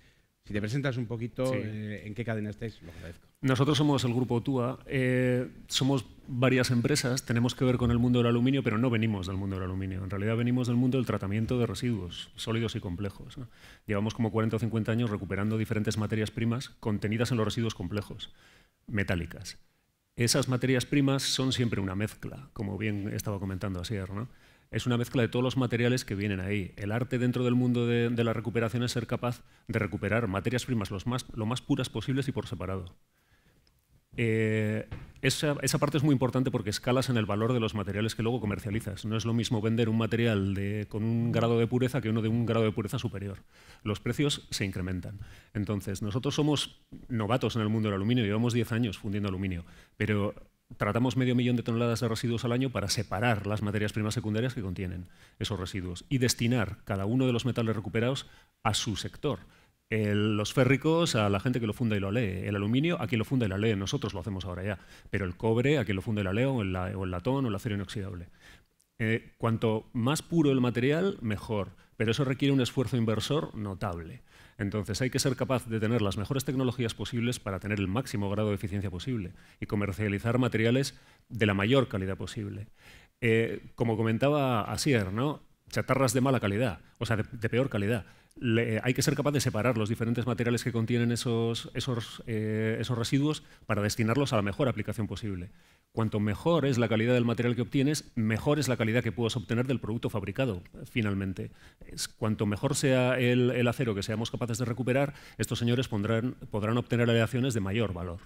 Si te presentas un poquito en qué cadena estáis, lo agradezco. Nosotros somos el grupo TUA, eh, somos varias empresas, tenemos que ver con el mundo del aluminio, pero no venimos del mundo del aluminio. En realidad venimos del mundo del tratamiento de residuos sólidos y complejos. Llevamos como 40 o 50 años recuperando diferentes materias primas contenidas en los residuos complejos, metálicas. Esas materias primas son siempre una mezcla, como bien estaba comentando Asier. es una mezcla de todos los materiales que vienen ahí. El arte dentro del mundo de, la recuperación es ser capaz de recuperar materias primas lo más puras posibles y por separado. Eh, esa, parte es muy importante porque escalas en el valor de los materiales que luego comercializas. No es lo mismo vender un material con un grado de pureza que uno de un grado de pureza superior. Los precios se incrementan. Entonces, nosotros somos novatos en el mundo del aluminio, llevamos 10 años fundiendo aluminio, pero tratamos medio millón de toneladas de residuos al año para separar las materias primas secundarias que contienen esos residuos y destinar cada uno de los metales recuperados a su sector los férricos a la gente que lo funda y lo lee, el aluminio a quien lo funda y lo lee, nosotros lo hacemos ahora ya, pero el cobre a quien lo funda y lo lee, o el, latón o el acero inoxidable. Eh, cuanto más puro el material, mejor, pero eso requiere un esfuerzo inversor notable. Entonces hay que ser capaz de tener las mejores tecnologías posibles para tener el máximo grado de eficiencia posible y comercializar materiales de la mayor calidad posible. Eh, como comentaba Asier, ¿no? chatarras de mala calidad, o sea, de peor calidad hay que ser capaz de separar los diferentes materiales que contienen esos, esos, eh, esos, residuos para destinarlos a la mejor aplicación posible. Cuanto mejor es la calidad del material que obtienes, mejor es la calidad que puedes obtener del producto fabricado, finalmente. cuanto mejor sea el, acero que seamos capaces de recuperar, estos señores podrán obtener aleaciones de mayor valor.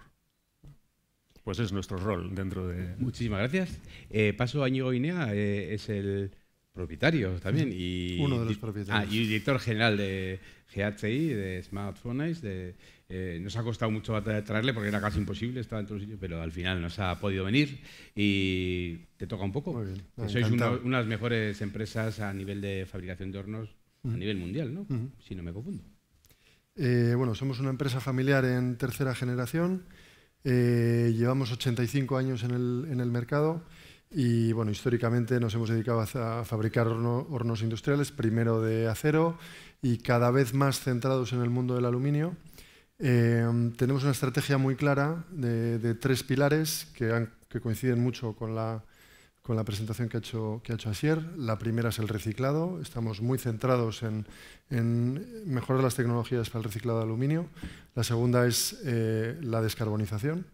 Pues es nuestro rol dentro de... Muchísimas gracias. Eh, paso a Ñigo Inea, eh, es el propietario también. Y Uno de los ah, propietarios. y director general de GHI, de Smartphones. De, eh, nos ha costado mucho traerle porque era casi imposible, estaba en otro sitio, pero al final nos ha podido venir y te toca un poco. sois una, de las mejores empresas a nivel de fabricación de hornos a nivel mundial, ¿no? Si no me confundo. Eh, bueno, somos una empresa familiar en tercera generación. Eh, llevamos 85 años en el, en el mercado. Y bueno, históricamente nos hemos dedicado a fabricar hornos industriales, primero de acero y cada vez más centrados en el mundo del aluminio. Eh, tenemos una estrategia muy clara de, tres pilares que, coinciden mucho con la, presentación que ha, hecho, que Asier. La primera es el reciclado. Estamos muy centrados en, mejorar las tecnologías para el reciclado de aluminio. La segunda es eh, la descarbonización.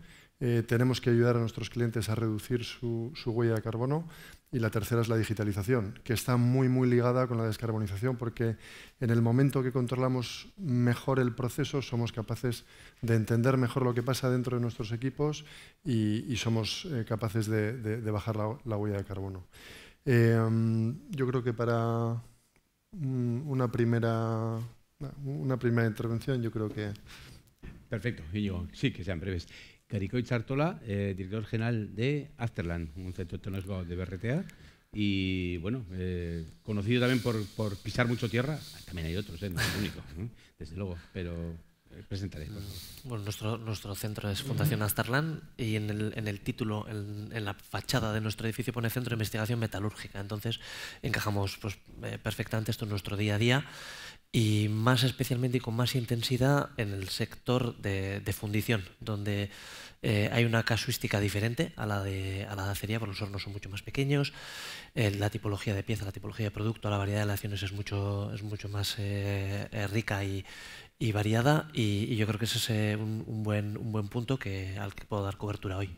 Eh, tenemos que ayudar a nuestros clientes a reducir su, huella de carbono. Y la tercera es la digitalización, que está muy, muy ligada con la descarbonización, porque en el momento que controlamos mejor el proceso, somos capaces de entender mejor lo que pasa dentro de nuestros equipos y, somos eh, capaces de, bajar la, huella de carbono. Eh, yo creo que para mm, una primera, una primera intervención, yo creo que... Perfecto, yo Sí, que sean breves y Chartola, eh, director general de Asterland, un centro tecnológico de BRTA. Y bueno, eh, conocido también por, pisar mucho tierra. También hay otros, eh, no es el único, desde luego, pero presentaré. Bueno, nuestro, nuestro centro es Fundación Asterland y en el, en el título, en, en, la fachada de nuestro edificio pone Centro de Investigación Metalúrgica. Entonces, encajamos pues, perfectamente esto en nuestro día a día y más especialmente y con más intensidad en el sector de, fundición, donde eh, hay una casuística diferente a la, de, a la acería, porque los hornos son mucho más pequeños, eh, la tipología de pieza, la tipología de producto, la variedad de lecciones es mucho, es mucho más eh, rica y, variada, y, yo creo que ese es un, buen, un buen punto que, al que puedo dar cobertura hoy.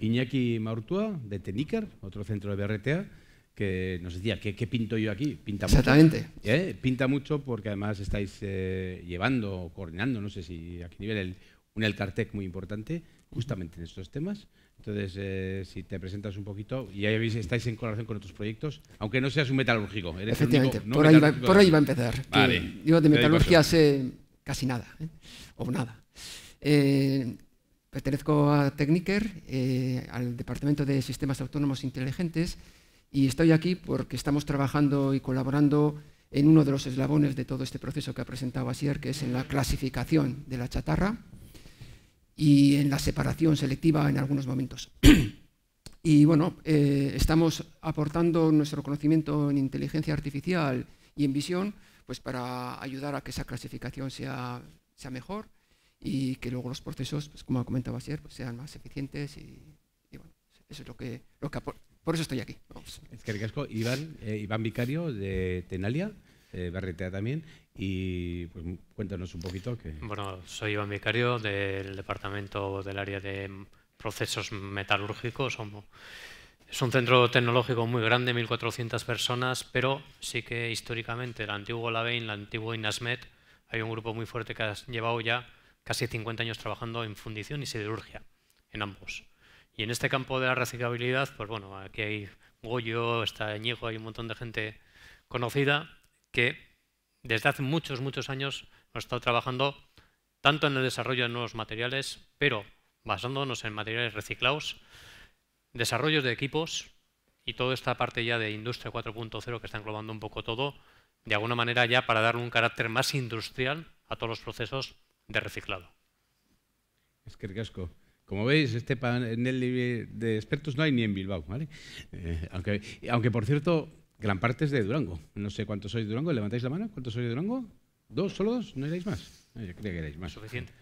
Iñaki Maurtua, de teniker otro centro de BRTA que nos decía, ¿qué, pinto yo aquí? Pinta mucho. Exactamente. ¿Eh? Pinta mucho porque además estáis eh, llevando, coordinando, no sé si a qué nivel, el, un Elcartec muy importante justamente en estos temas. Entonces, eh, si te presentas un poquito, y ahí estáis en colaboración con otros proyectos, aunque no seas un metalúrgico. Eres Efectivamente, por, ahí va, a empezar. Vale. Yo de metalurgia sé casi nada, o nada. pertenezco a Techniker, al Departamento de Sistemas Autónomos Inteligentes, y estoy aquí porque estamos trabajando y colaborando en uno de los eslabones de todo este proceso que ha presentado Asier, que es en la clasificación de la chatarra y en la separación selectiva en algunos momentos. y bueno, eh, estamos aportando nuestro conocimiento en inteligencia artificial y en visión pues para ayudar a que esa clasificación sea, sea mejor y que luego los procesos, pues, como ha comentado Asier, pues, sean más eficientes y, bueno, eso es lo que, lo que por eso estoy aquí. Es eh, Iván, Vicario de Tenalia. Eh, Barretea también. Y pues, cuéntanos un poquito. Que... Bueno, soy Iván Vicario del departamento del área de procesos metalúrgicos. Es un centro tecnológico muy grande, 1.400 personas, pero sí que históricamente el antiguo Lavein, el antiguo Inasmet, hay un grupo muy fuerte que ha llevado ya casi 50 años trabajando en fundición y siderurgia, en ambos. Y en este campo de la reciclabilidad, pues bueno, aquí hay Goyo, está Ñigo, hay un montón de gente conocida que desde hace muchos, muchos años hemos estado trabajando tanto en el desarrollo de nuevos materiales, pero basándonos en materiales reciclados, desarrollos de equipos y toda esta parte ya de industria 4.0 que está englobando un poco todo, de alguna manera ya para darle un carácter más industrial a todos los procesos de reciclado. Es que como veis, este panel de expertos no hay ni en Bilbao, ¿vale? Eh, aunque, aunque, por cierto, gran parte es de Durango. No sé cuántos sois de Durango. ¿Levantáis la mano? ¿Cuántos sois de Durango? ¿Dos? ¿Solo dos? ¿No erais más? yo creía que erais más. Suficiente.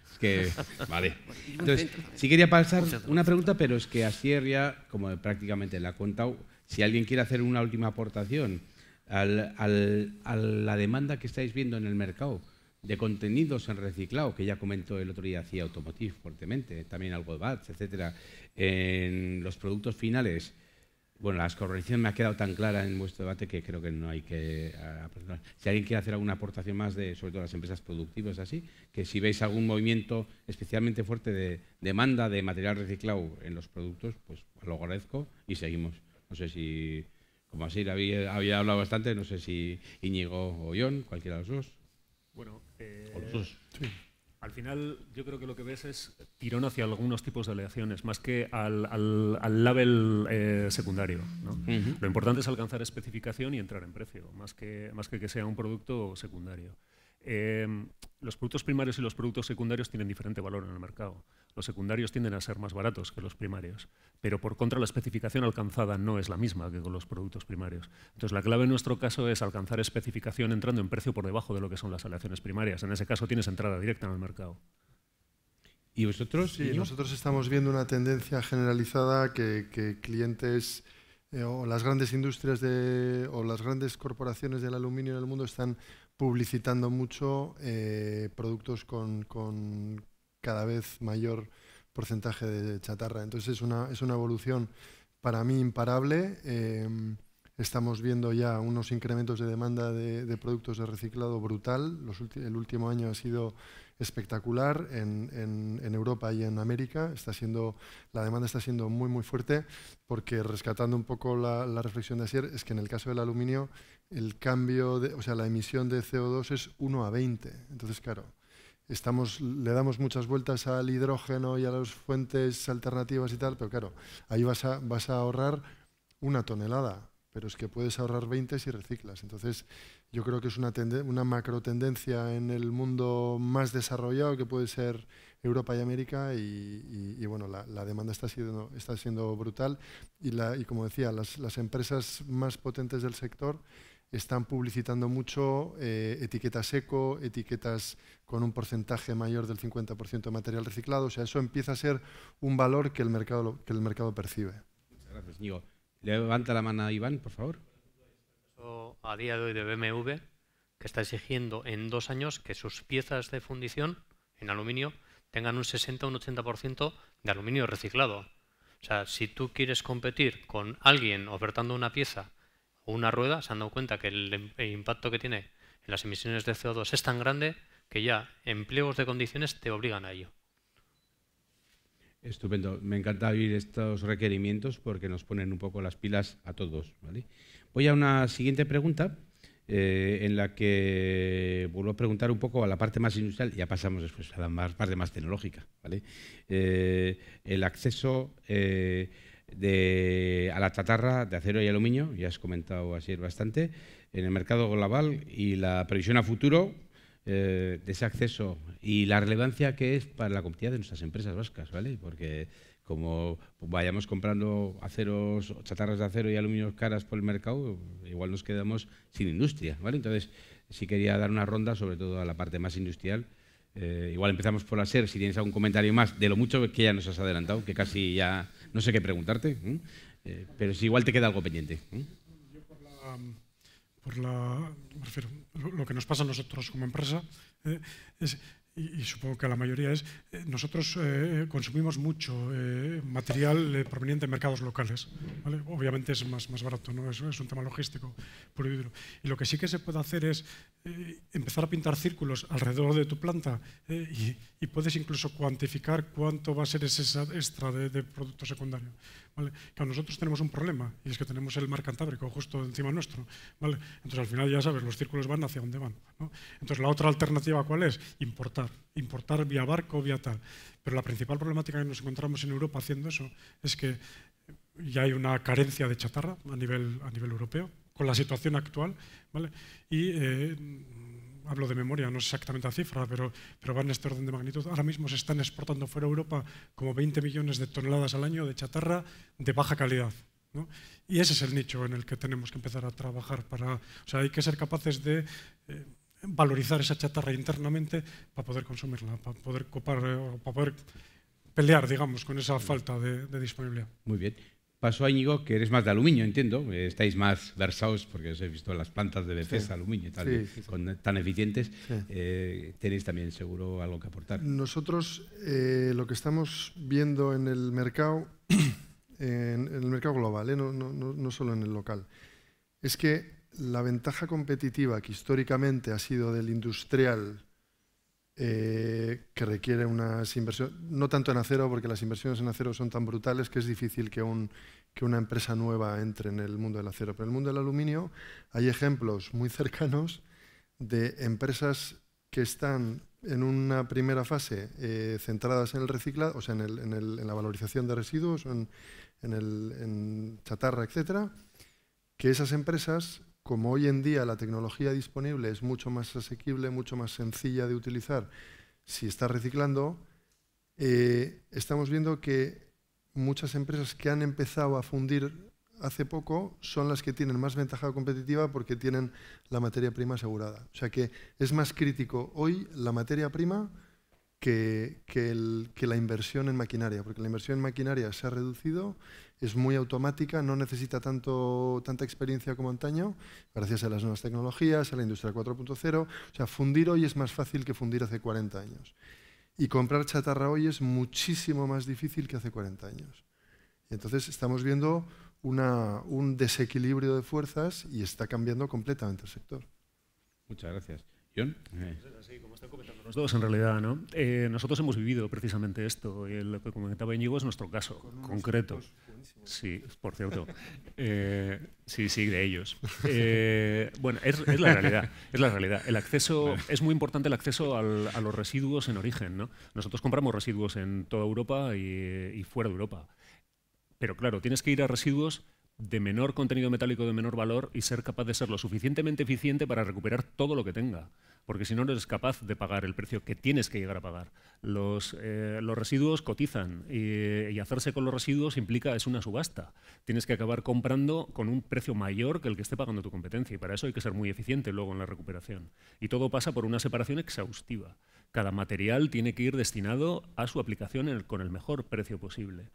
vale. Entonces, sí quería pasar una pregunta, pero es que a ya, como prácticamente la cuenta, si alguien quiere hacer una última aportación a la demanda que estáis viendo en el mercado de contenidos en reciclado, que ya comentó el otro día hacía Automotive fuertemente, también algo de BATS, etcétera, en los productos finales. Bueno, las correcciones me ha quedado tan clara en vuestro debate que creo que no hay que ah, Si alguien quiere hacer alguna aportación más, de, sobre todo las empresas productivas, así, que si veis algún movimiento especialmente fuerte de demanda de material reciclado en los productos, pues lo agradezco y seguimos. No sé si, como así había, hablado bastante, no sé si Íñigo o John, cualquiera de los dos. Bueno, eh, al final, yo creo que lo que ves es tirón hacia algunos tipos de aleaciones, más que al, al, al label eh, secundario. Lo importante es alcanzar especificación y entrar en precio, más que, más que que sea un producto secundario. Eh, los productos primarios y los productos secundarios tienen diferente valor en el mercado. Los secundarios tienden a ser más baratos que los primarios, pero por contra la especificación alcanzada no es la misma que con los productos primarios. Entonces la clave en nuestro caso es alcanzar especificación entrando en precio por debajo de lo que son las aleaciones primarias. En ese caso tienes entrada directa en el mercado. ¿Y vosotros? nosotros estamos viendo una tendencia generalizada que, clientes eh, o las grandes industrias o las grandes corporaciones del aluminio en el mundo están publicitando mucho eh, productos con, con, cada vez mayor porcentaje de chatarra. Entonces es una, es una evolución para mí imparable. Em, estamos viendo ya unos incrementos de demanda de, productos de reciclado brutal. Los el último año ha sido espectacular en, en, Europa y en América. Está siendo, la demanda está siendo muy, muy fuerte porque rescatando un poco la, reflexión de ayer, es que en el caso del aluminio el cambio, o sea, la emisión de CO2 es 1 a 20. Entonces, claro, estamos, le damos muchas vueltas al hidrógeno y a las fuentes alternativas y tal, pero claro, ahí vas a, vas a ahorrar una tonelada pero es que puedes ahorrar 20 si reciclas. Entonces, yo creo que es una, una macro tendencia en el mundo más desarrollado que puede ser Europa y América y, bueno, la, demanda está siendo, está siendo brutal y, la, como decía, las, empresas más potentes del sector están publicitando mucho eh, etiquetas eco, etiquetas con un porcentaje mayor del 50% de material reciclado. O sea, eso empieza a ser un valor que el mercado, que el mercado percibe. Muchas gracias, Levanta la mano Iván, por favor. A día de hoy de BMW, que está exigiendo en dos años que sus piezas de fundición en aluminio tengan un 60 o un 80% de aluminio reciclado. O sea, si tú quieres competir con alguien ofertando una pieza o una rueda, se han dado cuenta que el impacto que tiene en las emisiones de CO2 es tan grande que ya empleos de condiciones te obligan a ello. Estupendo. Me encanta oír estos requerimientos porque nos ponen un poco las pilas a todos. Voy a una siguiente pregunta eh, en la que vuelvo a preguntar un poco a la parte más industrial. Ya pasamos después a la parte más tecnológica. ¿vale? Eh, el acceso eh, a la chatarra de acero y aluminio, ya has comentado así bastante, en el mercado global y la previsión a futuro eh, de ese acceso y la relevancia que es para la competitividad de nuestras empresas vascas, ¿vale? Porque como vayamos comprando aceros, chatarras de acero y aluminio caras por el mercado, igual nos quedamos sin industria, ¿vale? Entonces, sí quería dar una ronda, sobre todo a la parte más industrial. Eh, igual empezamos por la SER, si tienes algún comentario más de lo mucho que ya nos has adelantado, que casi ya no sé qué preguntarte, ¿eh? pero si igual te queda algo pendiente por la, lo, que nos pasa a nosotros como empresa, eh, y, supongo que a la mayoría es, eh, nosotros eh, consumimos mucho material proveniente de mercados locales. Obviamente es más, más barato, ¿no? Es, es, un tema logístico. Por y, y lo que sí que se puede hacer es empezar a pintar círculos alrededor de tu planta y, puedes incluso cuantificar cuánto va a ser ese extra de, de producto secundario. Que a nosotros tenemos un problema, y es que tenemos el mar Cantábrico justo encima nuestro, ¿vale? Entonces, al final, ya sabes, los círculos van hacia donde van, Entonces, la otra alternativa, ¿cuál es? Importar, importar vía barco, vía tal. Pero la principal problemática que nos encontramos en Europa haciendo eso es que ya hay una carencia de chatarra a nivel, a nivel europeo, con la situación actual, ¿vale? Y... Eh, hablo de memoria, no sé exactamente la cifra, pero, pero va en este orden de magnitud. Ahora mismo se están exportando fuera de Europa como 20 millones de toneladas al año de chatarra de baja calidad. Y ese es el nicho en el que tenemos que empezar a trabajar. Para, o sea, hay que ser capaces de eh, valorizar esa chatarra internamente para poder consumirla, para poder copar, eh, para poder pelear, digamos, con esa falta de, de disponibilidad. Muy bien paso a Íñigo, que eres más de aluminio, entiendo, eh, estáis más versados, porque os he visto las plantas de defensa, aluminio tal, tan eficientes, eh, tenéis también seguro algo que aportar. Nosotros eh, lo que estamos viendo en el mercado, en, el mercado global, no, no, solo en el local, es que la ventaja competitiva que históricamente ha sido del industrial eh, que requiere unas inversiones, no tanto en acero, porque las inversiones en acero son tan brutales que es difícil que, un, una empresa nueva entre en el mundo del acero. Pero en el mundo del aluminio hay ejemplos muy cercanos de empresas que están en una primera fase eh, centradas en el reciclado, o sea, en, la valorización de residuos, en, en chatarra, etcétera, que esas empresas como hoy en día la tecnología disponible es mucho más asequible, mucho más sencilla de utilizar si está reciclando, eh, estamos viendo que muchas empresas que han empezado a fundir hace poco son las que tienen más ventaja competitiva porque tienen la materia prima asegurada. O sea que es más crítico hoy la materia prima que, el, la inversión en maquinaria, porque la inversión en maquinaria se ha reducido, es muy automática, no necesita tanto, tanta experiencia como antaño, gracias a las nuevas tecnologías, a la industria 4.0. O sea, fundir hoy es más fácil que fundir hace 40 años. Y comprar chatarra hoy es muchísimo más difícil que hace 40 años. entonces estamos viendo un desequilibrio de fuerzas y está cambiando completamente el sector. Muchas gracias. John. Pues comentando los dos en realidad, eh, nosotros hemos vivido precisamente esto, y lo que comentaba Íñigo es nuestro caso concreto. Sí, por cierto. Eh, sí, sí, de ellos. Eh, bueno, es, la realidad, es la realidad. El acceso, es muy importante el acceso a los residuos en origen, ¿no? Nosotros compramos residuos en toda Europa y fuera de Europa. Pero claro, tienes que ir a residuos de menor contenido metálico de menor valor y ser capaz de ser lo suficientemente eficiente para recuperar todo lo que tenga, porque si no, no eres capaz de pagar el precio que tienes que llegar a pagar. Los, eh, residuos cotizan y, hacerse con los residuos implica, es una subasta. Tienes que acabar comprando con un precio mayor que el que esté pagando tu competencia y para eso hay que ser muy eficiente luego en la recuperación. Y todo pasa por una separación exhaustiva. Cada material tiene que ir destinado a su aplicación con el mejor precio posible.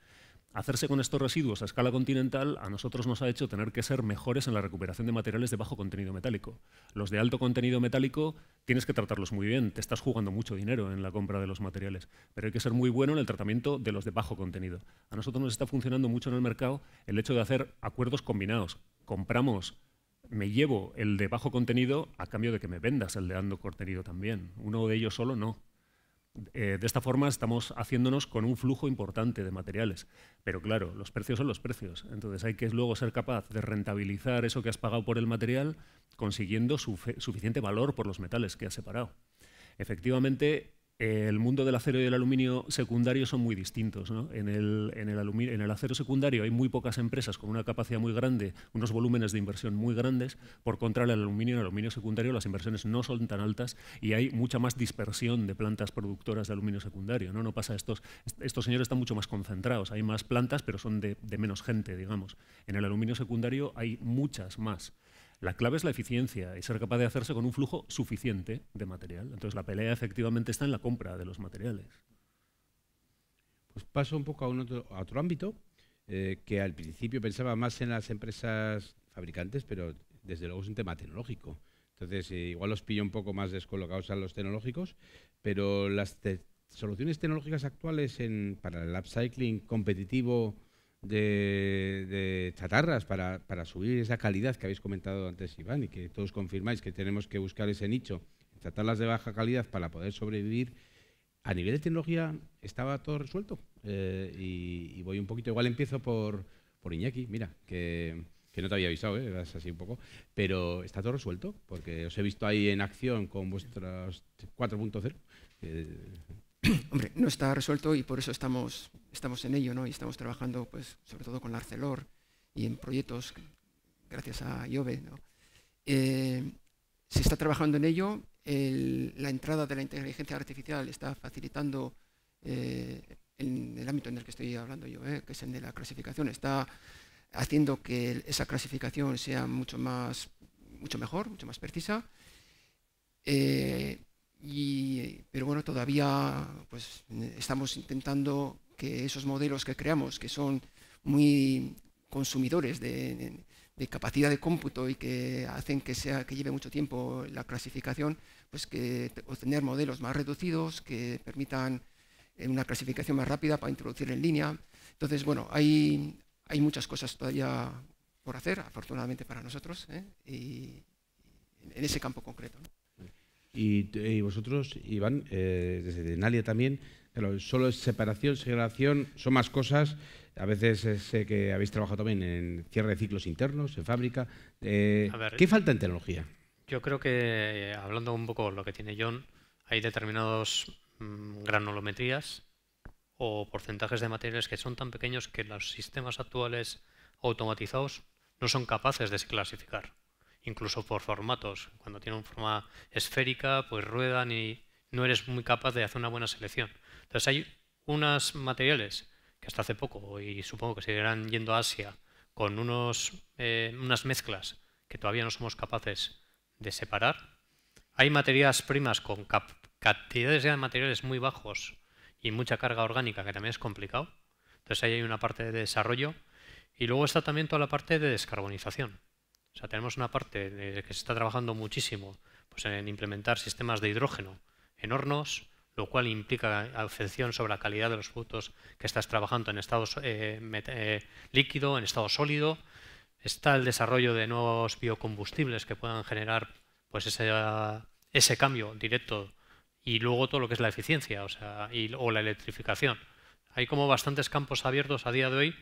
Hacerse con estos residuos a escala continental a nosotros nos ha hecho tener que ser mejores en la recuperación de materiales de bajo contenido metálico. Los de alto contenido metálico tienes que tratarlos muy bien, te estás jugando mucho dinero en la compra de los materiales, pero hay que ser muy bueno en el tratamiento de los de bajo contenido. A nosotros nos está funcionando mucho en el mercado el hecho de hacer acuerdos combinados. Compramos me llevo el de bajo contenido a cambio de que me vendas el de alto contenido también. Uno de ellos solo no. Eh, de esta forma estamos haciéndonos con un flujo importante de materiales. Pero claro, los precios son los precios. Entonces hay que luego ser capaz de rentabilizar eso que has pagado por el material consiguiendo suficiente valor por los metales que has separado. Efectivamente, el mundo del acero y del aluminio secundario son muy distintos. En, el, acero secundario hay muy pocas empresas con una capacidad muy grande, unos volúmenes de inversión muy grandes. Por contra, el aluminio, en el aluminio secundario las inversiones no son tan altas y hay mucha más dispersión de plantas productoras de aluminio secundario. No, pasa estos, estos señores están mucho más concentrados. Hay más plantas, pero son de, de menos gente, digamos. En el aluminio secundario hay muchas más. La clave es la eficiencia y ser capaz de hacerse con un flujo suficiente de material. Entonces la pelea efectivamente está en la compra de los materiales. Pues paso un poco a, otro, a otro ámbito, eh, que al principio pensaba más en las empresas fabricantes, pero desde luego es un tema tecnológico. Entonces, eh, igual los pillo un poco más descolocados a los tecnológicos, pero las soluciones tecnológicas actuales en, para el upcycling competitivo de, chatarras para, para, subir esa calidad que habéis comentado antes, Iván, y que todos confirmáis que tenemos que buscar ese nicho, chatarras de baja calidad para poder sobrevivir, a nivel de tecnología estaba todo resuelto. Eh, y, voy un poquito, igual empiezo por, por Iñaki, mira, que, no te había avisado, Eras eh, así un poco, pero está todo resuelto, porque os he visto ahí en acción con vuestros 4.0. Eh, hombre, no está resuelto y por eso estamos, estamos en ello, ¿no? Y estamos trabajando, pues, sobre todo con la Arcelor y en proyectos, gracias a Iove, ¿no? Eh, se está trabajando en ello, la entrada de la inteligencia artificial está facilitando eh, en el ámbito en el que estoy hablando yo, ¿eh? que es el de la clasificación, está haciendo que esa clasificación sea mucho más mucho mejor, mucho más precisa. Y, pero bueno, todavía pues, estamos intentando que esos modelos que creamos, que son muy consumidores de, capacidad de cómputo y que hacen que, sea, que lleve mucho tiempo la clasificación, pues que obtener modelos más reducidos que permitan eh, una clasificación más rápida para introducir en línea. Entonces, bueno, hay, muchas cosas todavía por hacer, afortunadamente para nosotros, ¿eh? en ese campo concreto. Y, vosotros, Iván, eh, desde Nalia también, solo es separación, segregación, son más cosas. A veces eh, sé que habéis trabajado también en cierre de ciclos internos, en fábrica. Eh, ver, ¿Qué falta en tecnología? Yo creo que, hablando un poco de lo que tiene John, hay determinados mm, granulometrías o porcentajes de materiales que son tan pequeños que los sistemas actuales automatizados no son capaces de clasificar incluso por formatos. Cuando tienen forma esférica, pues ruedan y no eres muy capaz de hacer una buena selección. Entonces hay unos materiales que hasta hace poco, y supongo que seguirán yendo a Asia, con unos, eh, unas mezclas que todavía no somos capaces de separar. Hay materias primas con cantidades de materiales muy bajos y mucha carga orgánica, que también es complicado. Entonces ahí hay una parte de desarrollo. Y luego está también toda la parte de descarbonización. O sea, tenemos una parte que se está trabajando muchísimo pues en implementar sistemas de hidrógeno en hornos, lo cual implica afección sobre la calidad de los productos que estás trabajando en estado eh, eh, líquido, en estado sólido. Está el desarrollo de nuevos biocombustibles que puedan generar pues ese, cambio directo y luego todo lo que es la eficiencia o, sea, o la electrificación. Hay como bastantes campos abiertos a día de hoy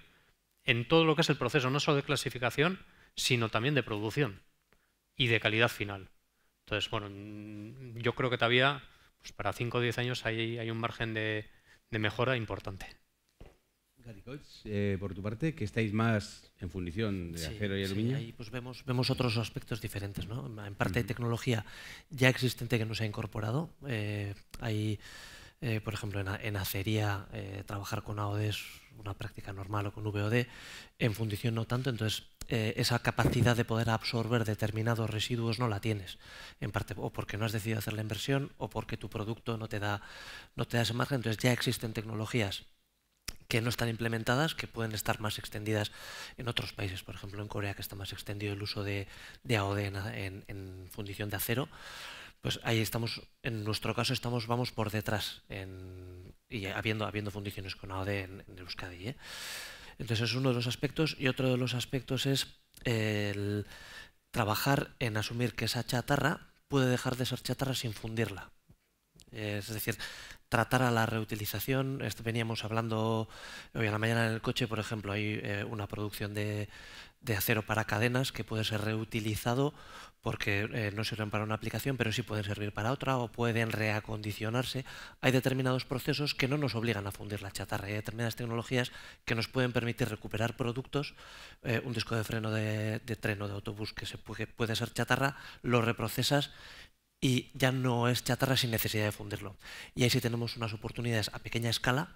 en todo lo que es el proceso, no solo de clasificación, sino también de producción y de calidad final. Entonces, bueno, mm, yo creo que todavía pues para 5 o 10 años hay, hay un margen de, mejora importante. Eh, por tu parte, que estáis más en fundición de acero y aluminio. Sí, ahí pues vemos, vemos otros aspectos diferentes, ¿no? En parte hay tecnología ya existente que no se ha incorporado. Eh, hay, eh, por ejemplo, en, en acería, eh, trabajar con AOD es una práctica normal o con VOD. En fundición no tanto, entonces eh, esa capacidad de poder absorber determinados residuos no la tienes, en parte o porque no has decidido hacer la inversión o porque tu producto no te da, no te da ese margen. Entonces ya existen tecnologías que no están implementadas, que pueden estar más extendidas en otros países, por ejemplo en Corea que está más extendido el uso de, de AOD en, fundición de acero pues ahí estamos, en nuestro caso estamos, vamos por detrás, en, y habiendo, habiendo fundiciones con AOD en, Euskadi. ¿eh? Entonces es uno de los aspectos y otro de los aspectos es el trabajar en asumir que esa chatarra puede dejar de ser chatarra sin fundirla. Es decir, tratar a la reutilización. veníamos hablando hoy en la mañana en el coche, por ejemplo, hay eh, una producción de, acero para cadenas que puede ser reutilizado porque eh, no sirven para una aplicación, pero sí pueden servir para otra o pueden reacondicionarse. Hay determinados procesos que no nos obligan a fundir la chatarra. Hay determinadas tecnologías que nos pueden permitir recuperar productos. Eh, un disco de freno de, de tren o de autobús que, se puede, puede ser chatarra, lo reprocesas y ya no es chatarra sin necesidad de fundirlo. Y ahí sí tenemos unas oportunidades a pequeña escala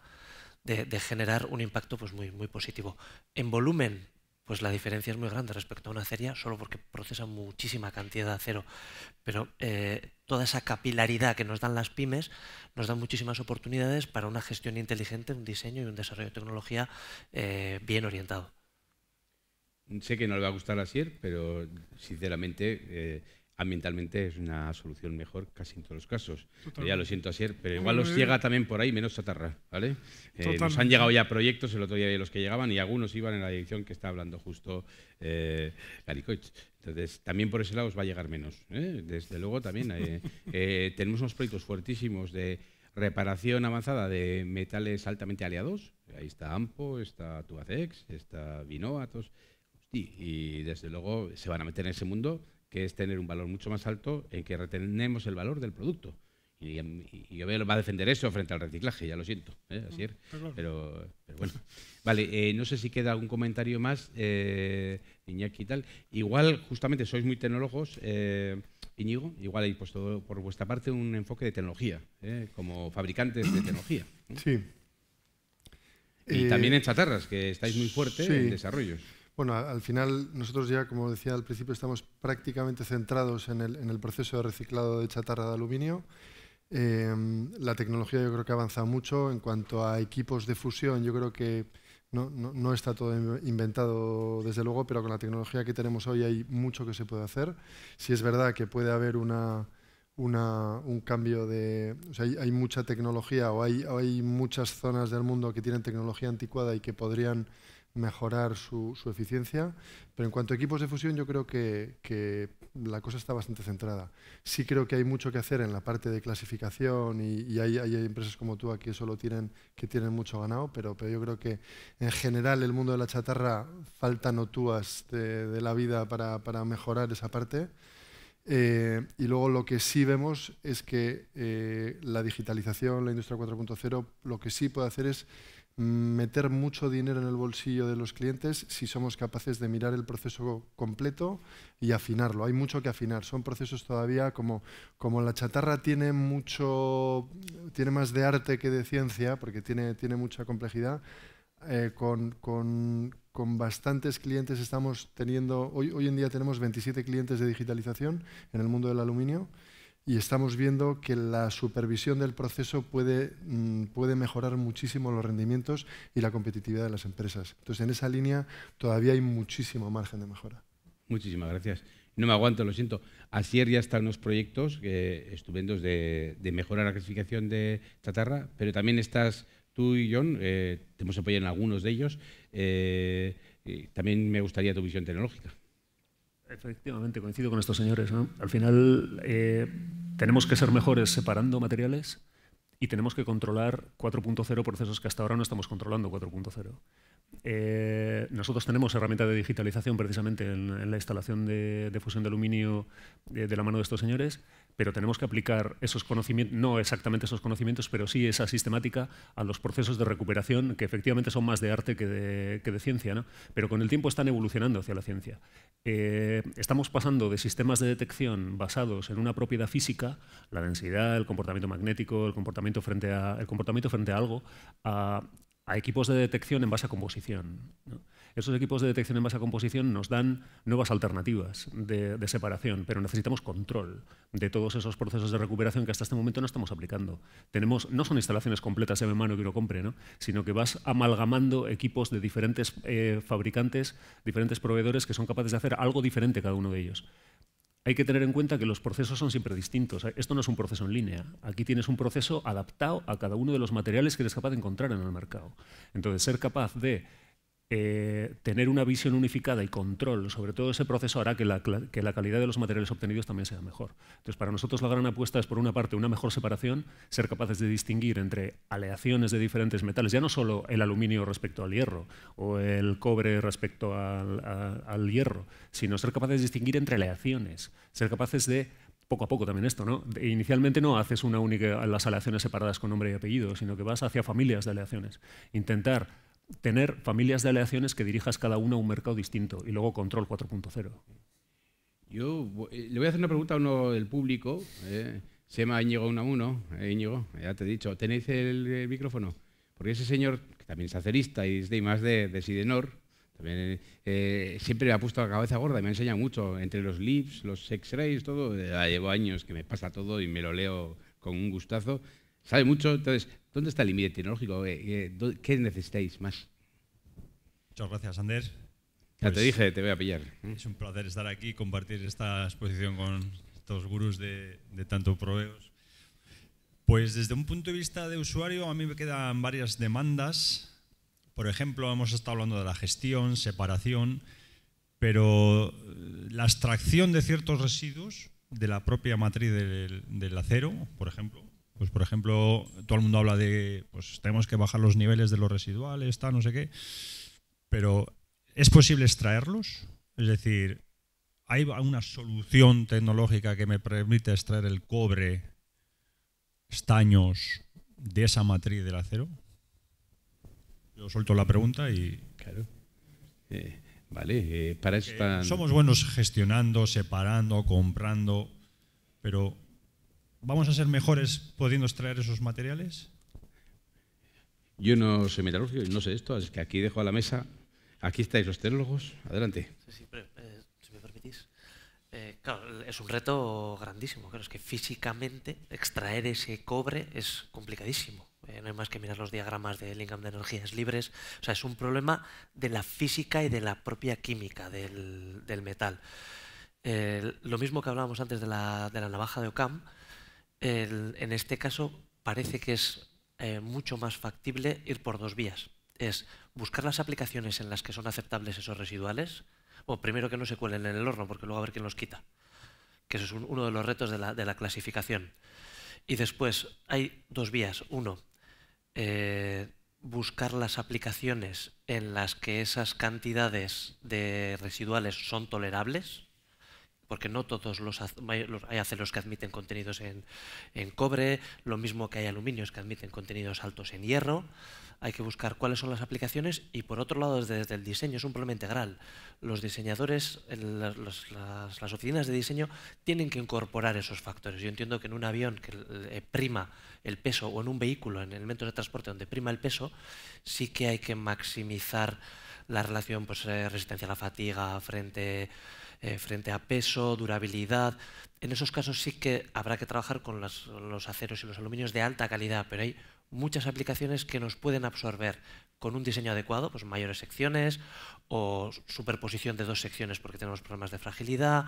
de, generar un impacto pues, muy, muy positivo. En volumen, pues la diferencia es muy grande respecto a una acería, solo porque procesa muchísima cantidad de acero. Pero eh, toda esa capilaridad que nos dan las pymes nos da muchísimas oportunidades para una gestión inteligente, un diseño y un desarrollo de tecnología eh, bien orientado. Sé que no le va a gustar a Sier, pero sinceramente eh, ambientalmente es una solución mejor casi en todos los casos. Ya lo siento, Asier, pero igual los llega también por ahí menos chatarra, ¿vale? Eh, nos han llegado ya proyectos el otro día de los que llegaban y algunos iban en la dirección que está hablando justo eh, Entonces, también por ese lado os va a llegar menos. ¿eh? Desde luego también eh, tenemos unos proyectos fuertísimos de reparación avanzada de metales altamente aliados. Ahí está AMPO, está Tuacex, está Vinova, y desde luego se van a meter en ese mundo que es tener un valor mucho más alto en que retenemos el valor del producto. Y, yo veo va a defender eso frente al reciclaje, ya lo siento, ¿eh? así ah, Pero, bueno. Vale, eh, no sé si queda algún comentario más, eh, Iñaki y tal. Igual, justamente, sois muy tecnólogos, Iñigo, igual hay puesto por vuestra parte un enfoque de tecnología, como fabricantes de tecnología. Sí. Y también en chatarras, que estáis muy fuertes en desarrollos. Bueno, al final nosotros ya, como decía al principio, estamos prácticamente centrados en el, proceso de reciclado de chatarra de aluminio. Em, la tecnología yo creo que ha avanzado mucho. En cuanto a equipos de fusión, yo creo que no, está todo inventado, desde luego, pero con la tecnología que tenemos hoy hay mucho que se puede hacer. Si es verdad que puede haber una, un cambio de... O sea, hay, mucha tecnología o hay, hay muchas zonas del mundo que tienen tecnología anticuada y que podrían mejorar su, su, eficiencia, pero en cuanto a equipos de fusión yo creo que, que, la cosa está bastante centrada. Sí creo que hay mucho que hacer en la parte de clasificación y, hay, hay, empresas como tú aquí solo tienen, que tienen mucho ganado, pero, pero yo creo que en general el mundo de la chatarra faltan otúas de, de la vida para, para, mejorar esa parte. Eh, y luego lo que sí vemos es que eh, la digitalización, la industria 4.0, lo que sí puede hacer es meter mucho dinero en el bolsillo de los clientes si somos capaces de mirar el proceso completo y afinarlo. Hay mucho que afinar. Son procesos todavía como, la chatarra tiene mucho, tiene más de arte que de ciencia, porque tiene, mucha complejidad. Eh, con, con, bastantes clientes estamos teniendo, hoy, hoy en día tenemos 27 clientes de digitalización en el mundo del aluminio y estamos viendo que la supervisión del proceso puede, mm, puede mejorar muchísimo los rendimientos y la competitividad de las empresas. Entonces, en esa línea todavía hay muchísimo margen de mejora. Muchísimas gracias. No me aguanto, lo siento. Asier ya están los unos proyectos estupendos de, mejorar la clasificación de Tatarra, pero también estás tú y John, eh, te hemos apoyado en algunos de ellos. Eh, también me gustaría tu visión tecnológica. Efectivamente, coincido con estos señores. Al final eh, tenemos que ser mejores separando materiales y tenemos que controlar 4.0 procesos que hasta ahora no estamos controlando 4.0. Eh, nosotros tenemos herramienta de digitalización precisamente en, la instalación de, fusión de aluminio eh, de, la mano de estos señores, pero tenemos que aplicar esos conocimientos, no exactamente esos conocimientos, pero sí esa sistemática a los procesos de recuperación que efectivamente son más de arte que de, ciencia, ¿no? pero con el tiempo están evolucionando hacia la ciencia. Eh, estamos pasando de sistemas de detección basados en una propiedad física, la densidad, el comportamiento magnético, el comportamiento frente a, el comportamiento frente a algo, a a equipos de detección en base a composición. Esos equipos de detección en base a composición nos dan nuevas alternativas de, separación, pero necesitamos control de todos esos procesos de recuperación que hasta este momento no estamos aplicando. Tenemos, no son instalaciones completas de mano que uno compre, ¿no? sino que vas amalgamando equipos de diferentes eh, fabricantes, diferentes proveedores que son capaces de hacer algo diferente cada uno de ellos. Hay que tener en cuenta que los procesos son siempre distintos. Esto no es un proceso en línea. Aquí tienes un proceso adaptado a cada uno de los materiales que eres capaz de encontrar en el mercado. Entonces, ser capaz de eh, tener una visión unificada y control sobre todo ese proceso hará que la, calidad de los materiales obtenidos también sea mejor. Entonces, para nosotros la gran apuesta es, por una parte, una mejor separación, ser capaces de distinguir entre aleaciones de diferentes metales, ya no solo el aluminio respecto al hierro o el cobre respecto al, al hierro, sino ser capaces de distinguir entre aleaciones, ser capaces de poco a poco también esto, ¿no? Inicialmente no haces una única las aleaciones separadas con nombre y apellido, sino que vas hacia familias de aleaciones. Intentar tener familias de aleaciones que dirijas cada una a un mercado distinto y luego control 4.0. Yo eh, le voy a hacer una pregunta a uno del público. Eh. se llama Íñigo a 1, eh, Íñigo, ya te he dicho, ¿tenéis el, micrófono? Porque ese señor, que también es acerista y es de más de, de Sidenor, también, siempre me ha puesto la cabeza gorda y me ha enseñado mucho. Entre los lips, los x-rays, todo. llevo años que me pasa todo y me lo leo con un gustazo. Sabe mucho, entonces ¿Dónde está el límite tecnológico? Eh, eh, ¿Qué necesitáis más? Muchas gracias, Ander. ya te pues dije, te voy a pillar. Es un placer estar aquí y compartir esta exposición con estos gurús de, tanto proveos. Pues desde un punto de vista de usuario, a mí me quedan varias demandas. Por ejemplo, hemos estado hablando de la gestión, separación, pero eh, la extracción de ciertos residuos de la propia matriz del acero, por ejemplo, pues por ejemplo, todo el mundo habla de, pues tenemos que bajar los niveles de los residuales, está no sé qué, pero ¿es posible extraerlos? Es decir, ¿hay una solución tecnológica que me permite extraer el cobre, estaños de esa matriz del acero? Yo suelto la pregunta y... Claro. Eh, vale, eh, para esta... Somos buenos gestionando, separando, comprando, pero ¿Vamos a ser mejores pudiendo extraer esos materiales? Yo no soy metalúrgico y no sé esto, así que aquí dejo a la mesa. Aquí estáis los teólogos. Adelante. Sí, sí, pero, eh, si me permitís. Eh, claro, es un reto grandísimo. Claro, es que físicamente extraer ese cobre es complicadísimo. Eh, no hay más que mirar los diagramas de Lingam de energías libres. O sea, es un problema de la física y de la propia química del, metal. lo mismo que hablábamos antes de la, de la navaja de Ocam en este caso parece que es eh, mucho más factible ir por dos vías. Es buscar las aplicaciones en las que son aceptables esos residuales, o primero que no se cuelen en el horno, porque luego a ver quién los quita, que eso es uno de los retos de la, clasificación. Y después hay dos vías. Uno, eh, buscar las aplicaciones en las que esas cantidades de residuales son tolerables, porque no todos los, hay aceros que admiten contenidos en, en, cobre, lo mismo que hay aluminios que admiten contenidos altos en hierro. Hay que buscar cuáles son las aplicaciones y por otro lado desde, el diseño es un problema integral. Los diseñadores, las oficinas de diseño tienen que incorporar esos factores. Yo entiendo que en un avión que eh, prima el peso o en un vehículo, en elementos de transporte donde prima el peso, sí que hay que maximizar la relación pues, eh, resistencia a la fatiga frente, eh, frente a peso, durabilidad. En esos casos sí que habrá que trabajar con los aceros y los aluminios de alta calidad, pero hay muchas aplicaciones que nos pueden absorber con un diseño adecuado, pues mayores secciones o superposición de dos secciones porque tenemos problemas de fragilidad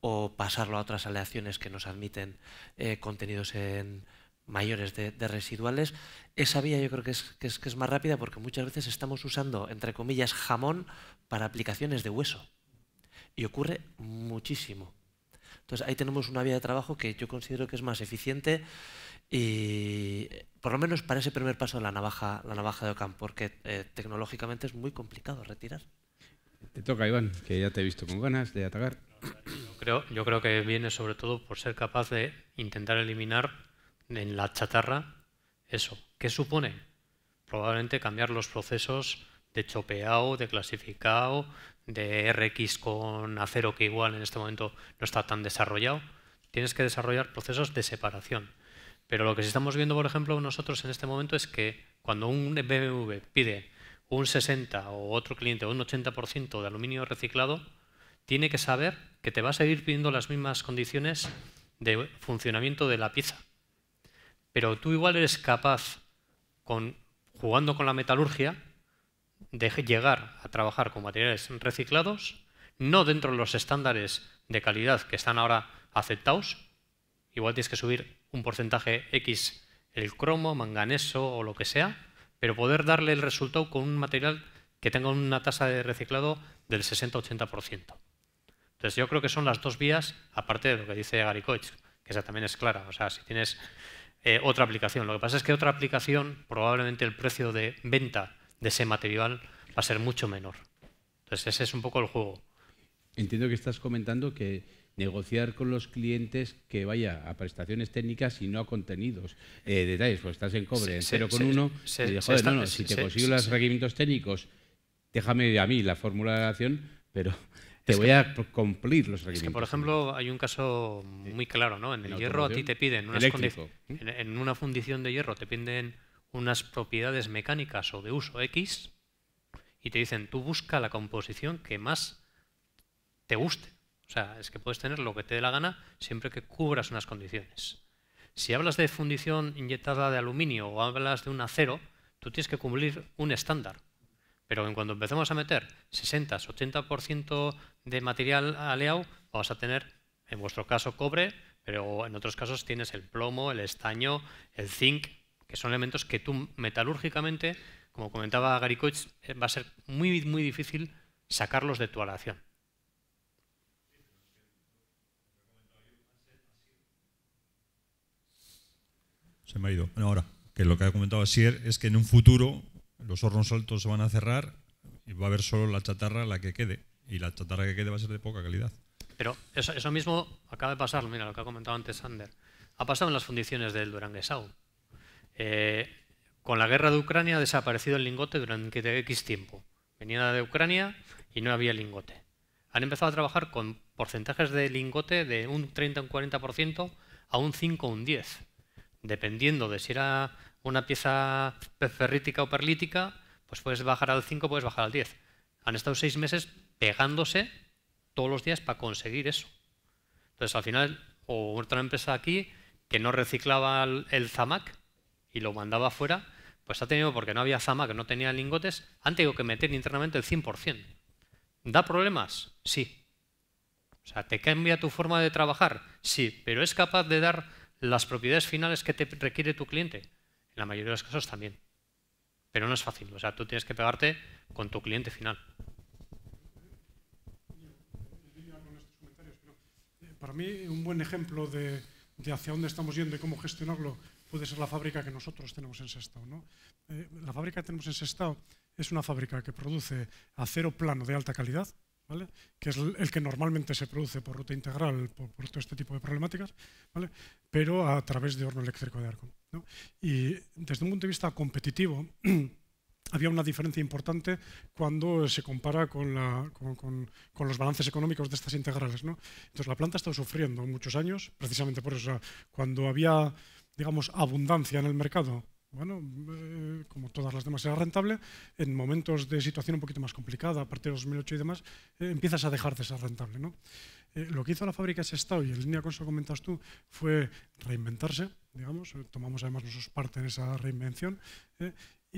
o pasarlo a otras aleaciones que nos admiten eh, contenidos en, mayores de, residuales. Esa vía yo creo que es, más rápida porque muchas veces estamos usando, entre comillas, jamón para aplicaciones de hueso. Y ocurre muchísimo. Entonces ahí tenemos una vía de trabajo que yo considero que es más eficiente y por lo menos para ese primer paso de la navaja, la navaja de Ocam, porque eh, tecnológicamente es muy complicado retirar. Te toca, Iván, que ya te he visto con ganas de atacar. creo, yo creo que viene sobre todo por ser capaz de intentar eliminar en la chatarra, eso. ¿Qué supone? Probablemente cambiar los procesos de chopeado, de clasificado, de RX con acero que igual en este momento no está tan desarrollado. Tienes que desarrollar procesos de separación. Pero lo que estamos viendo, por ejemplo, nosotros en este momento es que cuando un BMW pide un 60 o otro cliente un 80% de aluminio reciclado, tiene que saber que te va a seguir pidiendo las mismas condiciones de funcionamiento de la pieza. Pero tú igual eres capaz, con, jugando con la metalurgia, de llegar a trabajar con materiales reciclados, no dentro de los estándares de calidad que están ahora aceptados. Igual tienes que subir un porcentaje X el cromo, manganeso o lo que sea, pero poder darle el resultado con un material que tenga una tasa de reciclado del 60-80%. Entonces yo creo que son las dos vías, aparte de lo que dice Gary que esa también es clara. O sea, si tienes eh, otra aplicación. Lo que pasa es que otra aplicación, probablemente el precio de venta de ese material va a ser mucho menor. Entonces ese es un poco el juego. Entiendo que estás comentando que negociar con los clientes que vaya a prestaciones técnicas y no a contenidos. Eh, detalles, pues estás en cobre, en 0,1, y joder, no, si te consigo los requerimientos técnicos, déjame a mí la fórmula formulación, pero te voy a cumplir los requisitos. Es que, por ejemplo, hay un caso muy claro, ¿no? En el hierro a ti te piden unas ¿eh? en, en una fundición de hierro te piden unas propiedades mecánicas o de uso X y te dicen, tú busca la composición que más te guste. O sea, es que puedes tener lo que te dé la gana siempre que cubras unas condiciones. Si hablas de fundición inyectada de aluminio o hablas de un acero, tú tienes que cumplir un estándar. Pero en cuando empezamos a meter 60, 80% de material aleado, vas a tener, en vuestro caso, cobre, pero en otros casos tienes el plomo, el estaño, el zinc, que son elementos que tú metalúrgicamente, como comentaba Gary eh, va a ser muy, muy difícil sacarlos de tu aleación. Se me ha ido. Bueno, ahora, que lo que ha comentado Asier es que en un futuro los hornos altos se van a cerrar y va a haber solo la chatarra la que quede y la chatarra que quede va a ser de poca calidad. Pero eso, mismo acaba de pasar, mira lo que ha comentado antes Sander. Ha pasado en las fundiciones del Duranguesau. Eh, con la guerra de Ucrania ha desaparecido el lingote durante X tiempo. Venía de Ucrania y no había lingote. Han empezado a trabajar con porcentajes de lingote de un 30 o un 40% a un 5 o un 10, dependiendo de si era una pieza ferrítica o perlítica, pues puedes bajar al 5, puedes bajar al 10. Han estado seis meses pegándose todos los días para conseguir eso. Entonces, al final, o otra empresa aquí que no reciclaba el Zamac y lo mandaba afuera, pues ha tenido, porque no había Zamac, no tenía lingotes, han tenido que meter internamente el 100%. ¿Da problemas? Sí. O sea, ¿te cambia tu forma de trabajar? Sí, pero es capaz de dar las propiedades finales que te requiere tu cliente. En la mayoría de los casos también. Pero no es fácil. O sea, tú tienes que pegarte con tu cliente final. para mí un buen ejemplo de, de, hacia dónde estamos yendo y cómo gestionarlo puede ser la fábrica que nosotros tenemos en Sestao. ¿no? Eh, la fábrica que tenemos en Sestao es una fábrica que produce acero plano de alta calidad, ¿Vale? que es el que normalmente se produce por ruta integral, por, todo este tipo de problemáticas, ¿vale? pero a través de horno eléctrico de arco. Y desde un punto de vista competitivo, había una diferencia importante cuando se compara con, la, con, los balances económicos de estas integrales. ¿no? Entonces, la planta ha estado sufriendo muchos años, precisamente por eso. cuando había, digamos, abundancia en el mercado, bueno, eh, como todas las demás era rentable, en momentos de situación un poquito más complicada, a partir de 2008 y demás, eh, empiezas a dejar de ser rentable. ¿no? Eh, lo que hizo la fábrica estado y en línea con eso comentas tú, fue reinventarse, digamos, tomamos además nosotros parte en esa reinvención,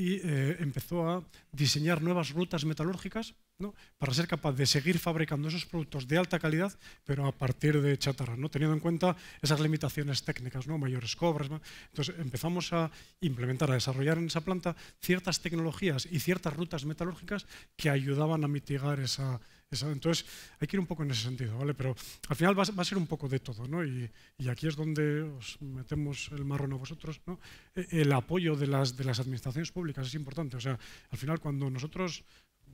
y eh, empezó a diseñar nuevas rutas metalúrgicas ¿no? para ser capaz de seguir fabricando esos productos de alta calidad, pero a partir de chatarra, ¿no? teniendo en cuenta esas limitaciones técnicas, ¿no? mayores cobras. Entonces empezamos a implementar, a desarrollar en esa planta ciertas tecnologías y ciertas rutas metalúrgicas que ayudaban a mitigar esa, entonces, hay que ir un poco en ese sentido, ¿vale? Pero al final va, a ser un poco de todo, ¿no? Y, aquí es donde os metemos el marrón a vosotros, ¿no? E, el apoyo de las, de las administraciones públicas es importante. O sea, al final, cuando nosotros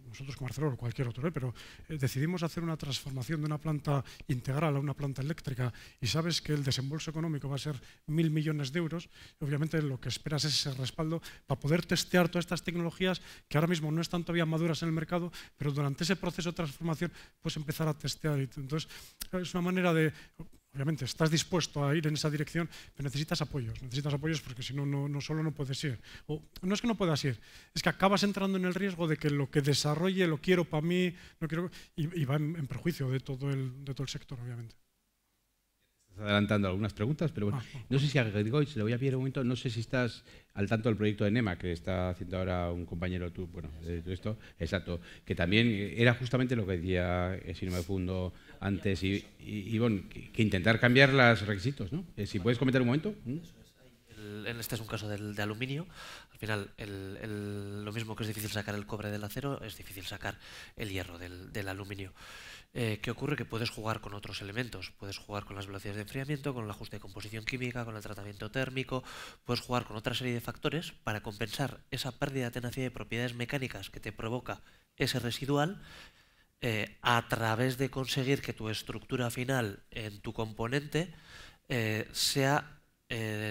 nosotros como Arcelor o cualquier otro, ¿eh? pero eh, decidimos hacer una transformación de una planta integral a una planta eléctrica y sabes que el desembolso económico va a ser mil millones de euros, obviamente lo que esperas es ese respaldo para poder testear todas estas tecnologías que ahora mismo no están todavía maduras en el mercado, pero durante ese proceso de transformación puedes empezar a testear. Entonces, es una manera de obviamente estás dispuesto a ir en esa dirección, pero necesitas apoyos, necesitas apoyos porque si no, no, solo no puedes ir. O, no es que no puedas ir, es que acabas entrando en el riesgo de que lo que desarrolle lo quiero para mí, no quiero, y, va en, en, perjuicio de todo, el, de todo el sector, obviamente adelantando algunas preguntas, pero bueno, ah, no sé si a Grigoy, se le voy a pedir un momento, no sé si estás al tanto del proyecto de NEMA que está haciendo ahora un compañero tú, bueno, de esto, exacto, que también era justamente lo que decía, eh, si no me fundo antes, y, bueno, que, intentar cambiar los requisitos, ¿no? Eh, si puedes comentar un momento. En este es un caso del, de aluminio. Al final, lo mismo que es difícil sacar el cobre del acero, es difícil sacar el hierro del aluminio. Eh, ¿qué ocurre? Que puedes jugar con otros elementos. Puedes jugar con las velocidades de enfriamiento, con el ajuste de composición química, con el tratamiento térmico. Puedes jugar con otra serie de factores para compensar esa pérdida de tenacidad de propiedades mecánicas que te provoca ese residual eh, a través de conseguir que tu estructura final en tu componente eh, sea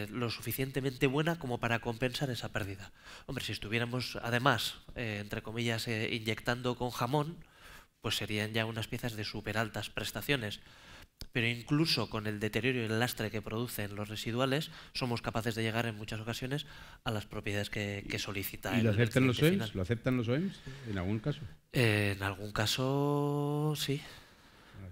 lo suficientemente buena como para compensar esa pérdida. Hombre, si estuviéramos además, entre comillas, inyectando con jamón, pues serían ya unas piezas de súper altas prestaciones. Pero incluso con el deterioro y el lastre que producen los residuales, somos capaces de llegar en muchas ocasiones a las propiedades que, solicitan. ¿Y lo aceptan los OEMs? ¿Lo aceptan los OEMs en algún caso? Eh, en algún caso, sí.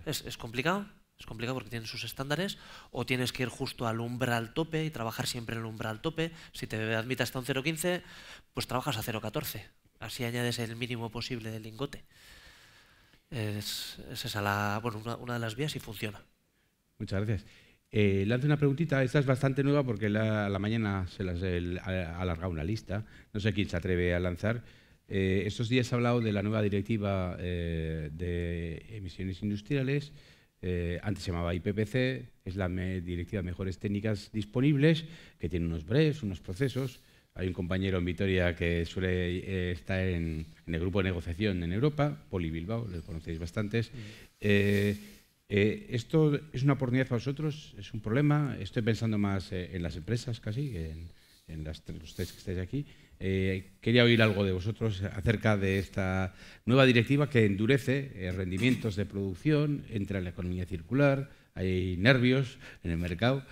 Es, complicado, es complicado porque tienen sus estándares, o tienes que ir justo al umbral tope y trabajar siempre en el umbral tope. Si te admitas hasta un 0,15, pues trabajas a 0,14. Así añades el mínimo posible de lingote es, es esa la, una, de las vías y funciona. Muchas gracias. Eh, una preguntita, esta es bastante nueva porque la, mañana se las he alargado una lista, no sé quién se atreve a lanzar. Eh, estos días he hablado de la nueva directiva eh, de emisiones industriales, eh, antes se llamaba IPPC, es la directiva de mejores técnicas disponibles, que tiene unos breves, unos procesos. Hay un compañero en Vitoria que suele eh, estar en, el grupo de negociación en Europa, Poli Bilbao, lo conocéis bastantes. Eh, eh, ¿Esto es una oportunidad para vosotros? ¿Es un problema? Estoy pensando más en las empresas casi, en, las, los tres que estáis aquí. quería oír algo de vosotros acerca de esta nueva directiva que endurece rendimientos de producción, entra en la economía circular, hay nervios en el mercado.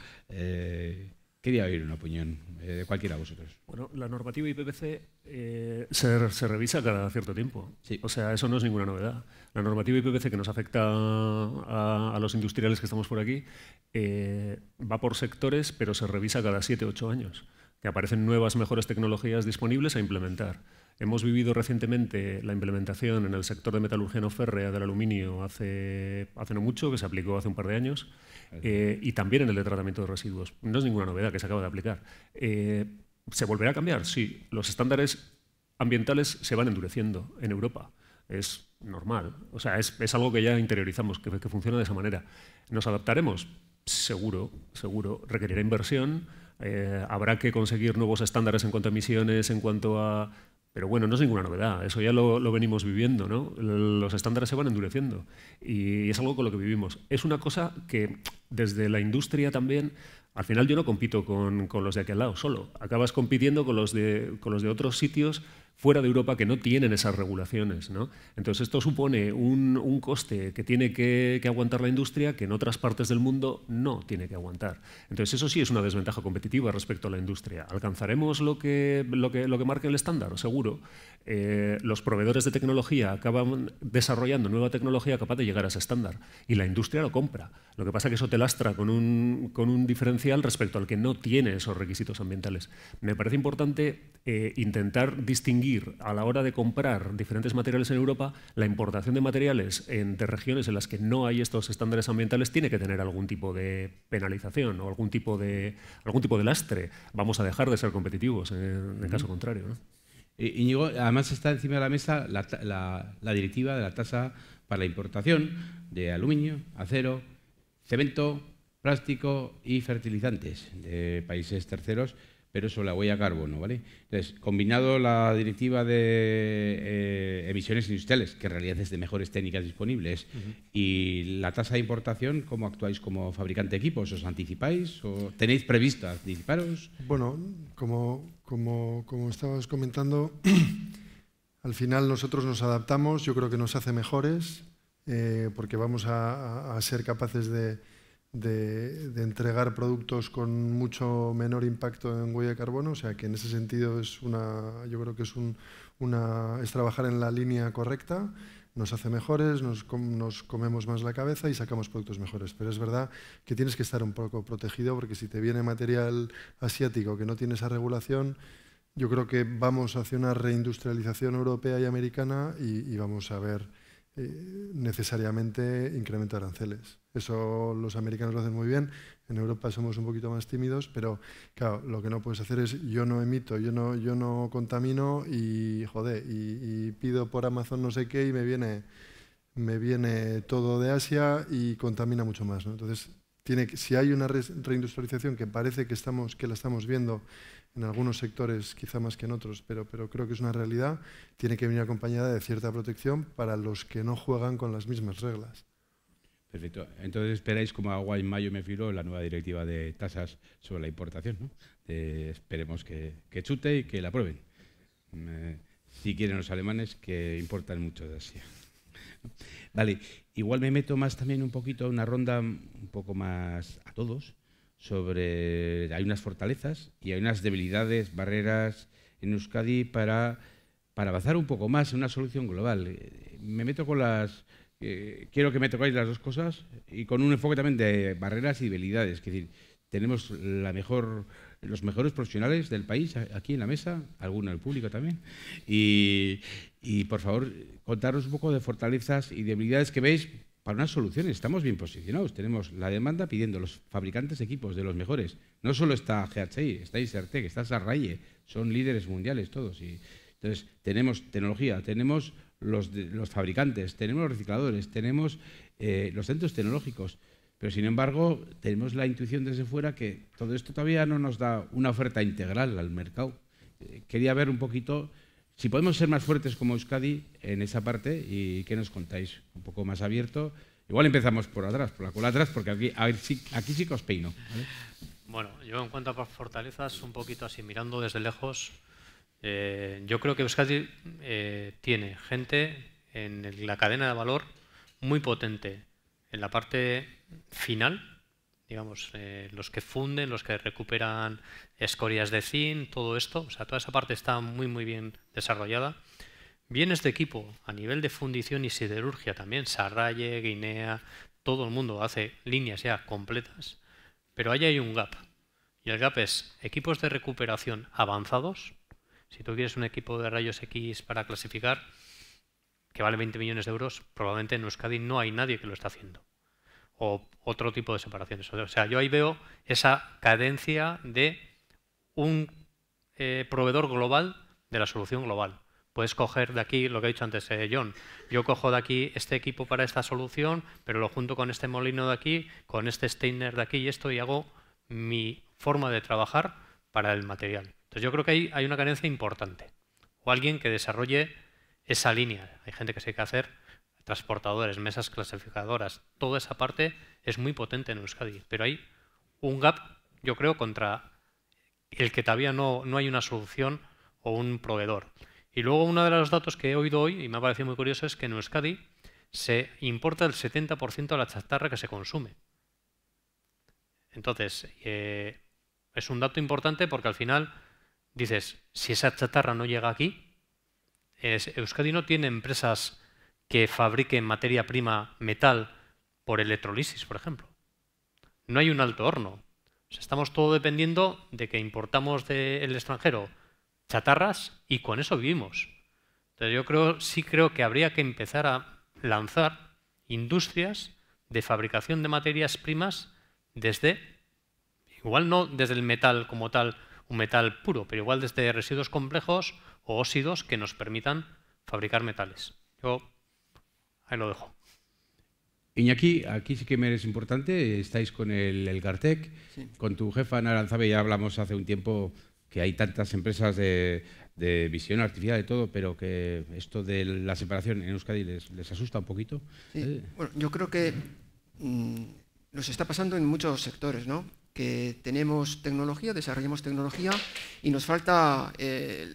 Quería oír una opinión eh, de cualquiera de vosotros. Bueno, la normativa IPPC eh, se, se, revisa cada cierto tiempo. O sea, eso no es ninguna novedad. La normativa IPPC que nos afecta a, a los industriales que estamos por aquí eh, va por sectores, pero se revisa cada 7-8 años, que aparecen nuevas, mejores tecnologías disponibles a implementar. Hemos vivido recientemente la implementación en el sector de metalurgia no férrea del aluminio hace, hace no mucho, que se aplicó hace un par de años, eh, y también en el de tratamiento de residuos. No es ninguna novedad que se acaba de aplicar. Eh, ¿Se volverá a cambiar? Sí. Los estándares ambientales se van endureciendo en Europa. Es normal. O sea, es, algo que ya interiorizamos, que, que funciona de esa manera. ¿Nos adaptaremos? Seguro, seguro. Requerirá inversión. Eh, habrá que conseguir nuevos estándares en cuanto a emisiones, en cuanto a pero bueno, no es ninguna novedad, eso ya lo, venimos viviendo, Los estándares se van endureciendo y es algo con lo que vivimos. Es una cosa que desde la industria también, al final yo no compito con, los de aquel lado solo, acabas compitiendo con los de, con los de otros sitios fuera de Europa que no tienen esas regulaciones. ¿no? Entonces esto supone un, un coste que tiene que, que, aguantar la industria que en otras partes del mundo no tiene que aguantar. Entonces eso sí es una desventaja competitiva respecto a la industria. ¿Alcanzaremos lo que, lo que, lo que marca el estándar? Seguro. Eh, los proveedores de tecnología acaban desarrollando nueva tecnología capaz de llegar a ese estándar y la industria lo compra. Lo que pasa es que eso te lastra con un, con un diferencial respecto al que no tiene esos requisitos ambientales. Me parece importante eh, intentar distinguir a la hora de comprar diferentes materiales en Europa, la importación de materiales entre regiones en las que no hay estos estándares ambientales tiene que tener algún tipo de penalización o algún tipo de, algún tipo de lastre. Vamos a dejar de ser competitivos en, en caso contrario. y eh, además está encima de la mesa la, la, la directiva de la tasa para la importación de aluminio, acero, cemento, plástico y fertilizantes de países terceros pero sobre la huella carbono. ¿vale? Entonces, combinado la directiva de eh, emisiones industriales, que en realidad es de mejores técnicas disponibles, y la tasa de importación, ¿cómo actuáis como fabricante de equipos? ¿Os anticipáis o tenéis previsto anticiparos? Bueno, como, como, como estabas comentando, al final nosotros nos adaptamos, yo creo que nos hace mejores, eh, porque vamos a ser capaces de de, entregar productos con mucho menor impacto en huella de carbono, o sea que en ese sentido es una, yo creo que es, una, es trabajar en la línea correcta, nos hace mejores, nos, nos, comemos más la cabeza y sacamos productos mejores. Pero es verdad que tienes que estar un poco protegido porque si te viene material asiático que no tiene esa regulación, yo creo que vamos hacia una reindustrialización europea y americana y vamos a ver eh, necesariamente incrementa aranceles. Eso los americanos lo hacen muy bien, en Europa somos un poquito más tímidos, pero claro, lo que no puedes hacer es yo no emito, yo no, yo no contamino y joder, y, pido por Amazon no sé qué y me viene, me viene todo de Asia y contamina mucho más. Entonces, tiene, si hay una reindustrialización que parece que, estamos, que la estamos viendo en algunos sectores quizá más que en otros, pero, pero creo que es una realidad, tiene que venir acompañada de cierta protección para los que no juegan con las mismas reglas. Perfecto. Entonces esperáis como agua en mayo me filo la nueva directiva de tasas sobre la importación. esperemos que, chute y que la aprueben. Mm, eh, si quieren los alemanes, que importan mucho de Asia. Vale, igual me meto más también un poquito, una ronda un poco más a todos, sobre... Hay unas fortalezas y hay unas debilidades, barreras en Euskadi para, para avanzar un poco más en una solución global. Eh, me meto con las... Eh, quiero que me tocáis las dos cosas y con un enfoque también de barreras y debilidades. Es decir, tenemos la mejor los mejores profesionales del país aquí en la mesa, algunos del público también. Y, y, por favor, contaros un poco de fortalezas y debilidades que veis para unas soluciones. Estamos bien posicionados. Tenemos la demanda pidiendo los fabricantes equipos de los mejores. No solo está GHI, está que está Sarraye, son líderes mundiales todos. Y entonces, tenemos tecnología, tenemos los, los fabricantes, tenemos los recicladores, tenemos eh, los centros tecnológicos. Pero sin embargo, tenemos la intuición desde fuera que todo esto todavía no nos da una oferta integral al mercado. Eh, quería ver un poquito si podemos ser más fuertes como Euskadi en esa parte, ¿y qué nos contáis? Un poco más abierto. Igual empezamos por atrás, por la cola atrás, porque aquí, sí, aquí sí que os peino. Bueno, yo en cuanto a fortalezas, un poquito así, mirando desde lejos, eh, yo creo que Euskadi eh, tiene gente en la cadena de valor muy potente en la parte final digamos, eh, los que funden, los que recuperan escorias de zinc, todo esto, o sea, toda esa parte está muy, muy bien desarrollada. Bienes este equipo a nivel de fundición y siderurgia también, Sarraye, Guinea, todo el mundo hace líneas ya completas, pero ahí hay un gap. Y el gap es equipos de recuperación avanzados, si tú quieres un equipo de rayos X para clasificar, que vale 20 millones de euros, probablemente en Euskadi no hay nadie que lo está haciendo o otro tipo de separaciones. O sea, yo ahí veo esa cadencia de un eh, proveedor global de la solución global. Puedes coger de aquí lo que he dicho antes, eh, John. Yo cojo de aquí este equipo para esta solución, pero lo junto con este molino de aquí, con este Steiner de aquí y esto, y hago mi forma de trabajar para el material. Entonces yo creo que ahí hay una carencia importante. O alguien que desarrolle esa línea. Hay gente que se que hacer transportadores, mesas clasificadoras, toda esa parte es muy potente en Euskadi, pero hay un gap, yo creo, contra el que todavía no, no hay una solución o un proveedor. Y luego uno de los datos que he oído hoy y me ha parecido muy curioso es que en Euskadi se importa el 70% de la chatarra que se consume. Entonces, eh, es un dato importante porque al final dices, si esa chatarra no llega aquí, Euskadi no tiene empresas que fabriquen materia prima metal por electrolisis, por ejemplo. No hay un alto horno. estamos todo dependiendo de que importamos del extranjero chatarras y con eso vivimos. Entonces yo creo, sí creo que habría que empezar a lanzar industrias de fabricación de materias primas desde, igual no desde el metal como tal, un metal puro, pero igual desde residuos complejos o óxidos que nos permitan fabricar metales. Ahí lo dejo. Iñaki, aquí sí que me eres importante, estáis con el, el Gartec, con tu jefa Ana Lanzabe. ya hablamos hace un tiempo que hay tantas empresas de, visión artificial y todo, pero que esto de la separación en Euskadi les, asusta un poquito. Eh. Bueno, yo creo que mm, nos está pasando en muchos sectores, ¿no? Que tenemos tecnología, desarrollamos tecnología y nos falta eh,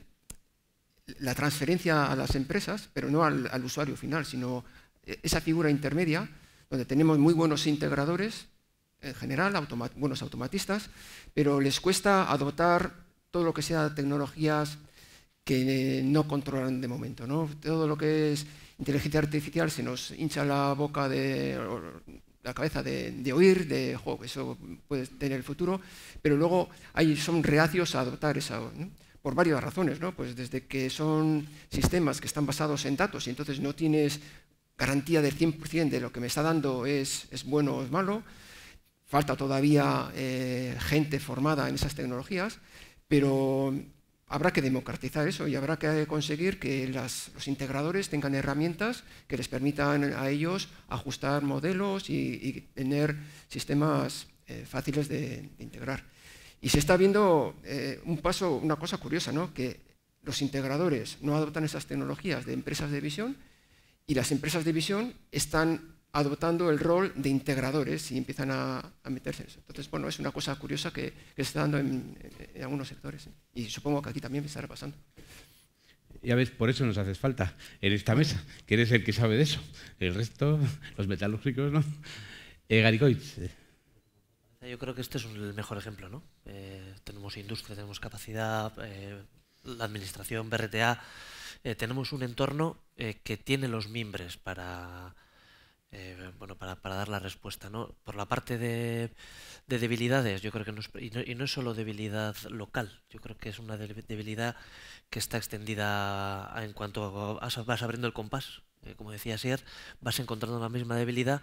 la transferencia a las empresas, pero no al, al usuario final, sino esa figura intermedia, donde tenemos muy buenos integradores, en general, buenos automatistas, pero les cuesta adoptar todo lo que sea tecnologías que no controlan de momento. ¿no? Todo lo que es inteligencia artificial se nos hincha la boca de la cabeza de, oír, de eso puede tener el futuro, pero luego hay, son reacios a adoptar eso, por varias razones, ¿no? Pues desde que son sistemas que están basados en datos y entonces no tienes garantía del 100% de lo que me está dando es, bueno o es malo. Falta todavía eh, gente formada en esas tecnologías, pero habrá que democratizar eso y habrá que conseguir que los integradores tengan herramientas que les permitan a ellos ajustar modelos y, tener sistemas eh, fáciles de, integrar. Y se está viendo eh, un paso, una cosa curiosa, ¿no? que los integradores no adoptan esas tecnologías de empresas de visión, y las empresas de visión están adoptando el rol de integradores y empiezan a, meterse en eso. Entonces, bueno, es una cosa curiosa que, se está dando en, algunos sectores. ¿eh? Y supongo que aquí también me estará pasando. Ya ves, por eso nos haces falta en esta mesa, que eres el que sabe de eso. El resto, los metalúrgicos, ¿no? Eh, eh Yo creo que este es el mejor ejemplo, ¿no? Eh, tenemos industria, tenemos capacidad, la administración, BRTA eh, tenemos un entorno eh, que tiene los mimbres para, eh, bueno, para, dar la respuesta. ¿no? Por la parte de, debilidades, yo creo que no y, no, es solo debilidad local, yo creo que es una debilidad que está extendida en cuanto a, vas abriendo el compás. como decía Sier, vas encontrando la misma debilidad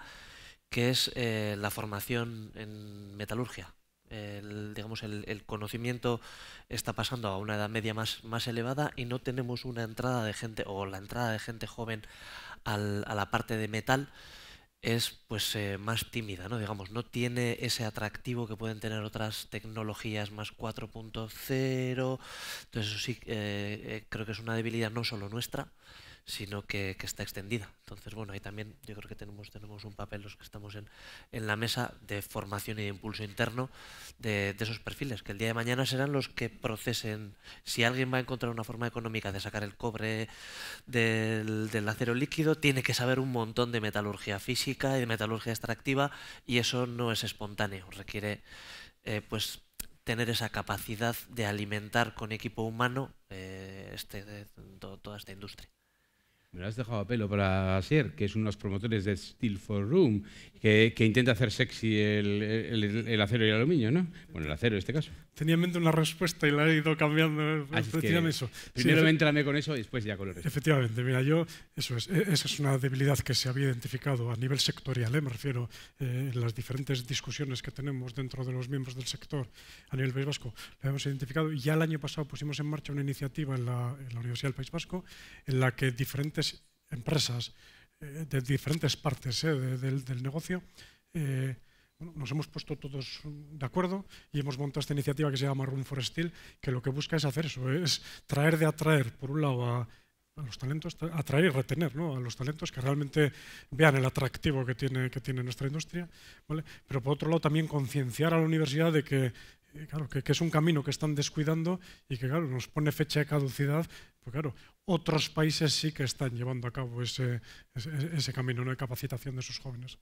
que es la formación en metalurgia el, digamos, el, conocimiento está pasando a una edad media más, elevada y no tenemos una entrada de gente o la entrada de gente joven al, a la parte de metal es pues eh, más tímida, ¿no? Digamos, no tiene ese atractivo que pueden tener otras tecnologías más 4.0. Entonces eso sí eh, eh, creo que es una debilidad no solo nuestra, sino que, está extendida. Entonces, bueno, ahí también yo creo que tenemos, tenemos un papel los que estamos en, en la mesa de formación y de impulso interno de, esos perfiles, que el día de mañana serán los que procesen. Si alguien va a encontrar una forma económica de sacar el cobre del, acero líquido, tiene que saber un montón de metalurgia física y de metalurgia extractiva, y eso no es espontáneo, requiere eh, pues tener esa capacidad de alimentar con equipo humano eh, este, eh, toda esta industria me lo has dejado a pelo para Asier, que es uno de los promotores de Steel for Room, que, intenta hacer sexy el, acero y el aluminio, ¿no? Bueno, el acero en este caso. Tenía en mente una respuesta y la he ido cambiando. Eh, ah, primero me eh, entrame con eso y después ya colores Efectivamente, mira, yo, eso es, eh, esa es una debilidad que se había identificado a nivel sectorial, ¿eh? me refiero en las diferentes discusiones que tenemos dentro de los miembros del sector a nivel País Vasco. La hemos identificado y ya el año pasado pusimos en marcha una iniciativa en la Universidad del País Vasco en la que diferentes empresas, eh, de diferentes partes eh, del, negocio, eh, nos hemos puesto todos de acuerdo y hemos montado esta iniciativa que se llama Room Forestil que lo que busca es hacer eso, es traer de atraer, por un lado, a, los talentos, atraer y retener ¿no? a los talentos que realmente vean el atractivo que tiene, que tiene nuestra industria, ¿vale? pero por otro lado también concienciar a la universidad de que, claro, que, que, es un camino que están descuidando y que claro, nos pone fecha de caducidad, pues claro, otros países sí que están llevando a cabo ese, camino de capacitación de sus jóvenes.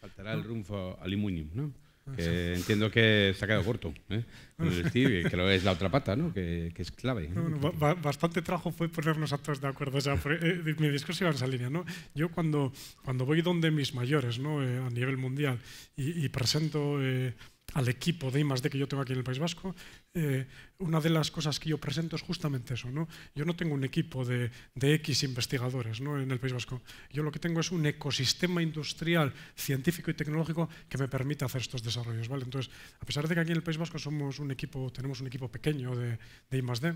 Faltará el rumbo al imunium, ¿no? Ah, que entiendo que se ha quedado corto, ¿eh? el que lo es la otra pata, ¿no? que, es clave. ¿eh? bastante trabajo fue ponernos a de acuerdo. Eh, mi discurso iba en esa línea. ¿no? Yo cuando, cuando voy donde mis mayores ¿no? a nivel mundial y, y presento al equipo de I+.D. que yo tengo aquí en el País Vasco, eh, una de las cosas que yo presento es justamente eso. Yo no tengo un equipo de, X investigadores ¿no? en el País Vasco. Yo lo que tengo es un ecosistema industrial, científico y tecnológico que me permite hacer estos desarrollos. Entonces, a pesar de que aquí en el País Vasco somos un equipo, tenemos un equipo pequeño de, de I+.D.,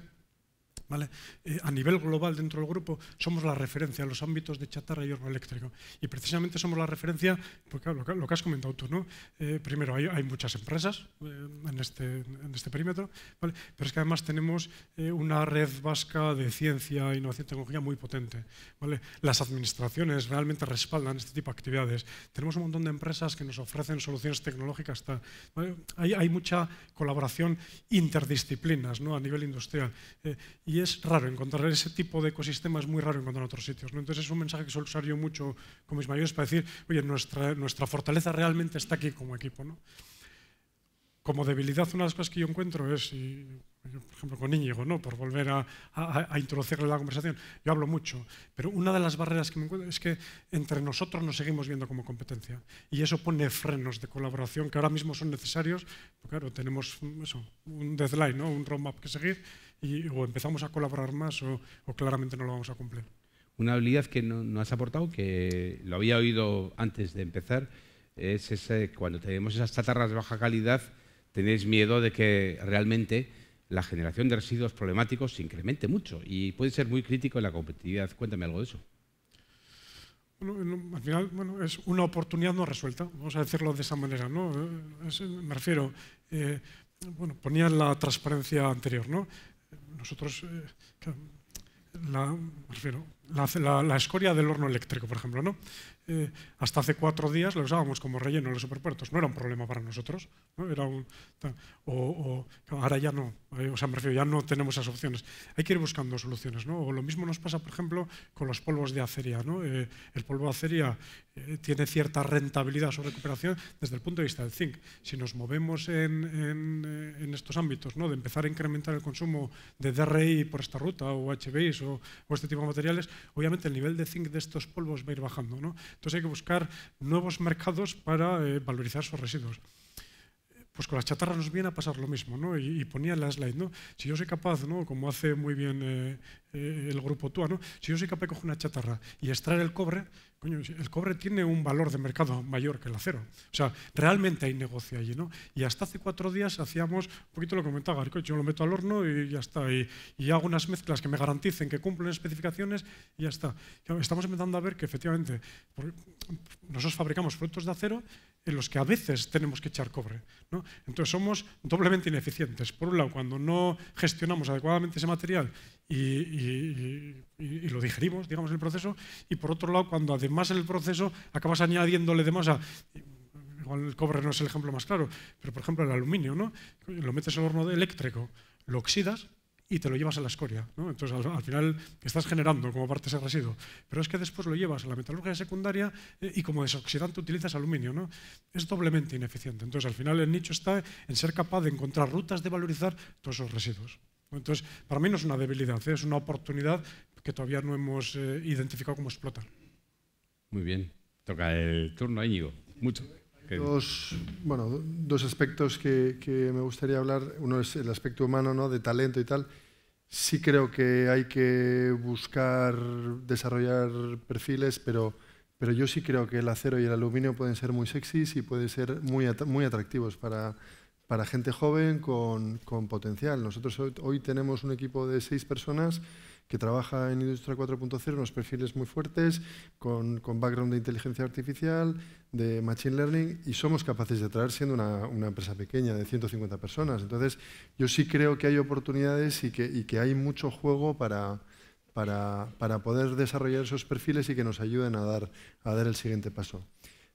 eh, a nivel global dentro del grupo somos la referencia en los ámbitos de chatarra y horno eléctrico. Y precisamente somos la referencia, porque lo que, has comentado tú, ¿no? Eh, primero, hay, muchas empresas eh, este, en, este, perímetro, Pero es que además tenemos una red vasca de ciencia, innovación y tecnología muy potente, ¿vale? Las administraciones realmente respaldan este tipo de actividades. Tenemos un montón de empresas que nos ofrecen soluciones tecnológicas. Hay, mucha colaboración interdisciplinas, A nivel industrial. y es raro encontrar ese tipo de ecosistemas, muy raro encontrar en otros sitios. ¿no? Entonces es un mensaje que suelo usar yo mucho con mis mayores para decir, oye, nuestra, nuestra fortaleza realmente está aquí como equipo. ¿no? Como debilidad, una de las cosas que yo encuentro es, por ejemplo, con Íñigo, ¿no? por volver a, a, a, introducirle la conversación. Yo hablo mucho, pero una de las barreras que me encuentro es que entre nosotros nos seguimos viendo como competencia. Y eso pone frenos de colaboración que ahora mismo son necesarios, claro, tenemos mm, un deadline, ¿no? un roadmap que seguir, y o empezamos a colaborar más o, claramente no lo vamos a cumplir. Una habilidad que no, has aportado, que lo había oído antes de empezar, es ese, cuando tenemos esas tatarras de baja calidad, tenéis miedo de que realmente la generación de residuos problemáticos se incremente mucho y puede ser muy crítico en la competitividad. Cuéntame algo de eso. Bueno, al final, es una oportunidad no resuelta, vamos a decirlo de esa manera, ¿no? me refiero, eh, bueno, ponía la transparencia anterior, ¿no? Nosotros, eh, la, me refiero, la, escoria del horno eléctrico, por ejemplo, ¿no? Eh, hasta hace cuatro días lo usábamos como relleno en los superpuertos. No era un problema para nosotros. Era un, o, ahora ya no. Eh, o sea, me refiero, ya no tenemos esas opciones. Hay que ir buscando soluciones. ¿no? O lo mismo nos pasa, por ejemplo, con los polvos de acería. ¿no? Eh, el polvo de acería tiene cierta rentabilidad o recuperación desde el punto de vista del zinc. Si nos movemos en, en, estos ámbitos, ¿no? de empezar a incrementar el consumo de DRI por esta ruta, o HBIs, o, o este tipo de materiales, obviamente el nivel de zinc de estos polvos va a ir bajando. ¿no? Entonces hay que buscar nuevos mercados para eh, valorizar sus residuos. Pues con las chatarras nos viene a pasar lo mismo, ¿no? Y, ponía en la slide, ¿no? Si yo soy capaz, ¿no? Como hace muy bien eh, eh, el grupo TUA, ¿no? Si yo soy capaz de coger una chatarra y extraer el cobre, Coño, el cobre tiene un valor de mercado mayor que el acero. O sea, realmente hay negocio allí, ¿no? Y hasta hace cuatro días hacíamos, un poquito lo que comentaba Garco, yo lo meto al horno y ya está. Y, hago unas mezclas que me garanticen que cumplen especificaciones y ya está. Estamos empezando a ver que efectivamente nosotros fabricamos productos de acero en los que a veces tenemos que echar cobre. ¿no? Entonces somos doblemente ineficientes. Por un lado, cuando no gestionamos adecuadamente ese material y y, lo digerimos, digamos, en el proceso. Y por otro lado, cuando además en el proceso acabas añadiéndole de masa, igual el cobre no es el ejemplo más claro, pero por ejemplo el aluminio, ¿no? Lo metes al horno eléctrico, lo oxidas y te lo llevas a la escoria. ¿no? Entonces, al, final, estás generando como parte ese residuo. Pero es que después lo llevas a la metalurgia secundaria eh, y como desoxidante utilizas aluminio. ¿no? Es doblemente ineficiente. Entonces, al final, el nicho está en ser capaz de encontrar rutas de valorizar todos esos residuos. Entonces, para mí no es una debilidad, ¿eh? es una oportunidad que todavía no hemos eh, identificado cómo explotar. Muy bien. Toca el turno a Íñigo. Mucho. Dos, bueno, dos aspectos que, me gustaría hablar. Uno es el aspecto humano, ¿no? de talento y tal. Sí creo que hay que buscar desarrollar perfiles, pero, pero yo sí creo que el acero y el aluminio pueden ser muy sexys y pueden ser muy, muy atractivos para, para gente joven con, potencial. Nosotros hoy, tenemos un equipo de seis personas que trabaja en Industria 4.0, unos perfiles muy fuertes, con, background de inteligencia artificial, de machine learning, y somos capaces de traer siendo una, empresa pequeña de 150 personas. Entonces, yo sí creo que hay oportunidades y que, y que hay mucho juego para, para, para, poder desarrollar esos perfiles y que nos ayuden a dar, a dar el siguiente paso.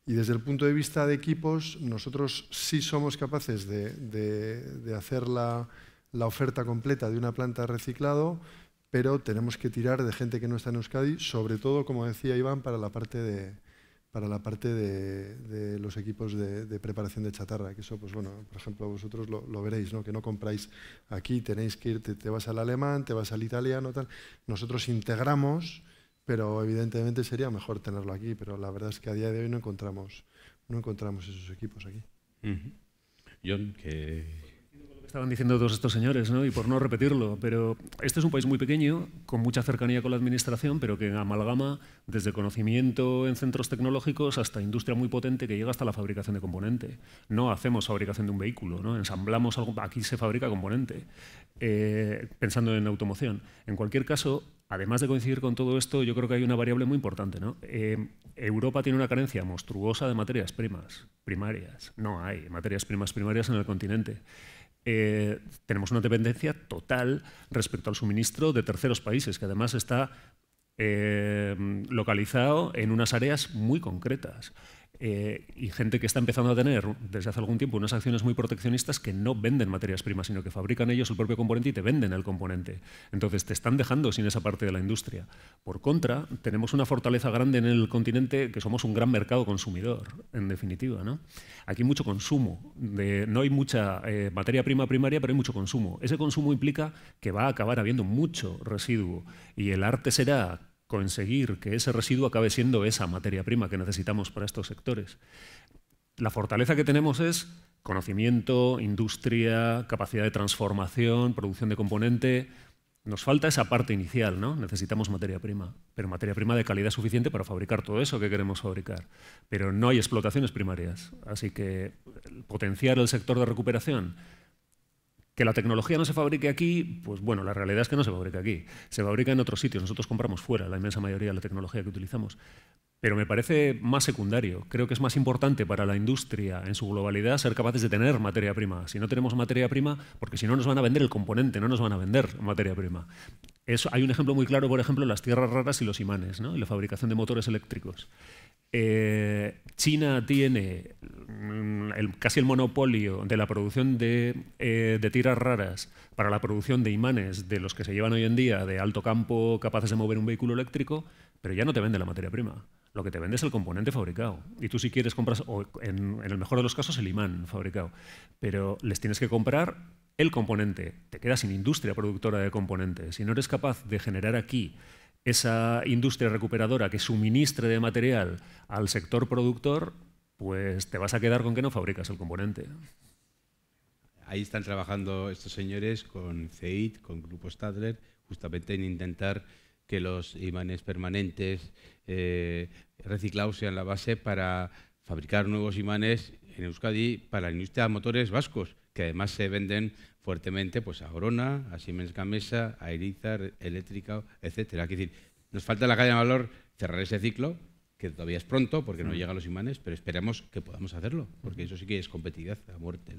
Y desde el punto de vista de equipos, nosotros sí somos capaces de, hacer la, oferta completa de una planta de reciclado, pero tenemos que tirar de gente que no está en Euskadi, sobre todo, como decía Iván, para la parte de, para la parte de, los equipos de, preparación de chatarra, que eso, pues bueno, por ejemplo, vosotros lo, veréis, ¿no? que no compráis aquí, tenéis que irte, te, vas al alemán, te vas al italiano, tal. Nosotros integramos pero evidentemente sería mejor tenerlo aquí, pero la verdad es que a día de hoy no encontramos, no encontramos esos equipos aquí. John, que estaban diciendo todos estos señores, ¿no? y por no repetirlo, pero este es un país muy pequeño, con mucha cercanía con la administración, pero que amalgama desde conocimiento en centros tecnológicos hasta industria muy potente que llega hasta la fabricación de componente. No hacemos fabricación de un vehículo, ¿no? ensamblamos algo, aquí se fabrica componente. Eh, pensando en automoción. En cualquier caso, además de coincidir con todo esto, yo creo que hay una variable muy importante. Eh, Europa tiene una carencia monstruosa de materias primas primarias. No hay materias primas primarias en el continente. Eh, tenemos una dependencia total respecto al suministro de terceros países, que además está localizado en unas áreas muy concretas. Eh, y gente que está empezando a tener desde hace algún tiempo unas acciones muy proteccionistas que no venden materias primas, sino que fabrican ellos el propio componente y te venden el componente. Entonces te están dejando sin esa parte de la industria. Por contra, tenemos una fortaleza grande en el continente que somos un gran mercado consumidor, en definitiva. ¿no? Aquí hay mucho consumo, no hay mucha eh, materia prima primaria, pero hay mucho consumo. Ese consumo implica que va a acabar habiendo mucho residuo y el arte será conseguir que ese residuo acabe siendo esa materia prima que necesitamos para estos sectores. La fortaleza que tenemos es conocimiento, industria, capacidad de transformación, producción de componente. Nos falta esa parte inicial, ¿no? Necesitamos materia prima, pero materia prima de calidad suficiente para fabricar todo eso que queremos fabricar. Pero no hay explotaciones primarias, así que potenciar el sector de recuperación que la tecnología no se fabrique aquí, pues bueno, la realidad es que no se fabrica aquí. Se fabrica en otros sitios. Nosotros compramos fuera la inmensa mayoría de la tecnología que utilizamos. Pero me parece más secundario. Creo que es más importante para la industria en su globalidad ser capaces de tener materia prima. Si no tenemos materia prima, porque si no nos van a vender el componente, no nos van a vender materia prima hay un ejemplo muy claro, por ejemplo, las tierras raras y los imanes, y la fabricación de motores eléctricos. Eh, China tiene mm, casi el monopolio de la producción de, tierras eh, tiras raras para la producción de imanes de los que se llevan hoy en día de alto campo capaces de mover un vehículo eléctrico, pero ya no te vende la materia prima. Lo que te vende es el componente fabricado. Y tú si quieres compras, en el mejor de los casos, el imán fabricado. Pero les tienes que comprar el componente, te quedas sin industria productora de componentes. Si no eres capaz de generar aquí esa industria recuperadora que suministre de material al sector productor, pues te vas a quedar con que no fabricas el componente. Ahí están trabajando estos señores con CEIT, con Grupo Stadler, justamente en intentar que los imanes permanentes eh, reciclados sean la base para fabricar nuevos imanes en Euskadi para la industria de motores vascos que además se venden fuertemente pues, a Orona, a Siemens Gamesa, a Irizar, Eléctrica, etc. Es decir, nos falta la calle de valor cerrar ese ciclo, que todavía es pronto porque no mm. llegan los imanes, pero esperamos que podamos hacerlo, porque mm. eso sí que es competitividad a muerte.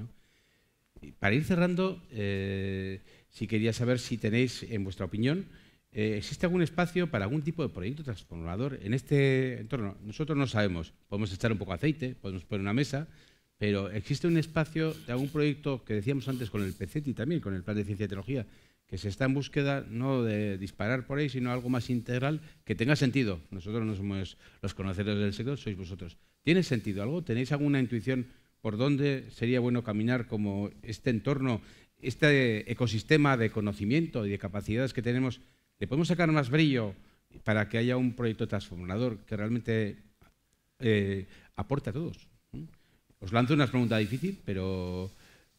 para ir cerrando, eh, si sí quería saber si tenéis, en vuestra opinión, eh, ¿existe algún espacio para algún tipo de proyecto transformador en este entorno? Nosotros no sabemos. Podemos echar un poco de aceite, podemos poner una mesa, pero existe un espacio de algún proyecto que decíamos antes con el y también, con el Plan de Ciencia y Tecnología, que se está en búsqueda no de disparar por ahí, sino algo más integral que tenga sentido. Nosotros no somos los conocedores del sector, sois vosotros. ¿Tiene sentido algo? ¿Tenéis alguna intuición por dónde sería bueno caminar como este entorno, este ecosistema de conocimiento y de capacidades que tenemos? ¿Le podemos sacar más brillo para que haya un proyecto transformador que realmente eh, aporte a todos? Os lanzo una pregunta difícil, pero,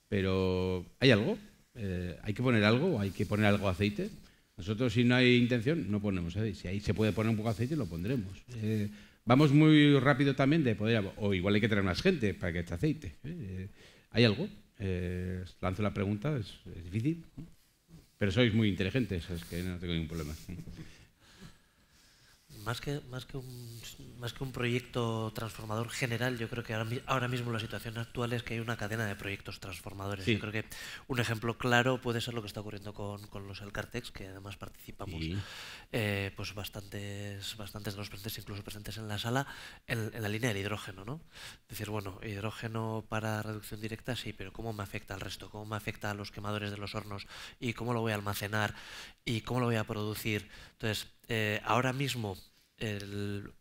pero ¿hay algo? Eh, ¿Hay que poner algo hay que poner algo aceite? Nosotros si no hay intención no ponemos aceite. Si ahí se puede poner un poco aceite lo pondremos. Eh, vamos muy rápido también de poder... O igual hay que traer más gente para que este aceite. ¿eh? ¿Hay algo? os lanzo la pregunta, es, es difícil. Pero sois muy inteligentes, es que no tengo ningún problema más que, más que, un, más que un proyecto transformador general, yo creo que ahora, ahora mismo la situación actual es que hay una cadena de proyectos transformadores. Yo creo que un ejemplo claro puede ser lo que está ocurriendo con, con los Elcartex, que además participamos eh, pues bastantes, bastantes de los presentes, incluso presentes en la sala, en, la línea del hidrógeno. ¿no? Es decir, bueno, hidrógeno para reducción directa sí, pero ¿cómo me afecta al resto? ¿Cómo me afecta a los quemadores de los hornos? ¿Y cómo lo voy a almacenar? ¿Y cómo lo voy a producir? Entonces, eh, ahora mismo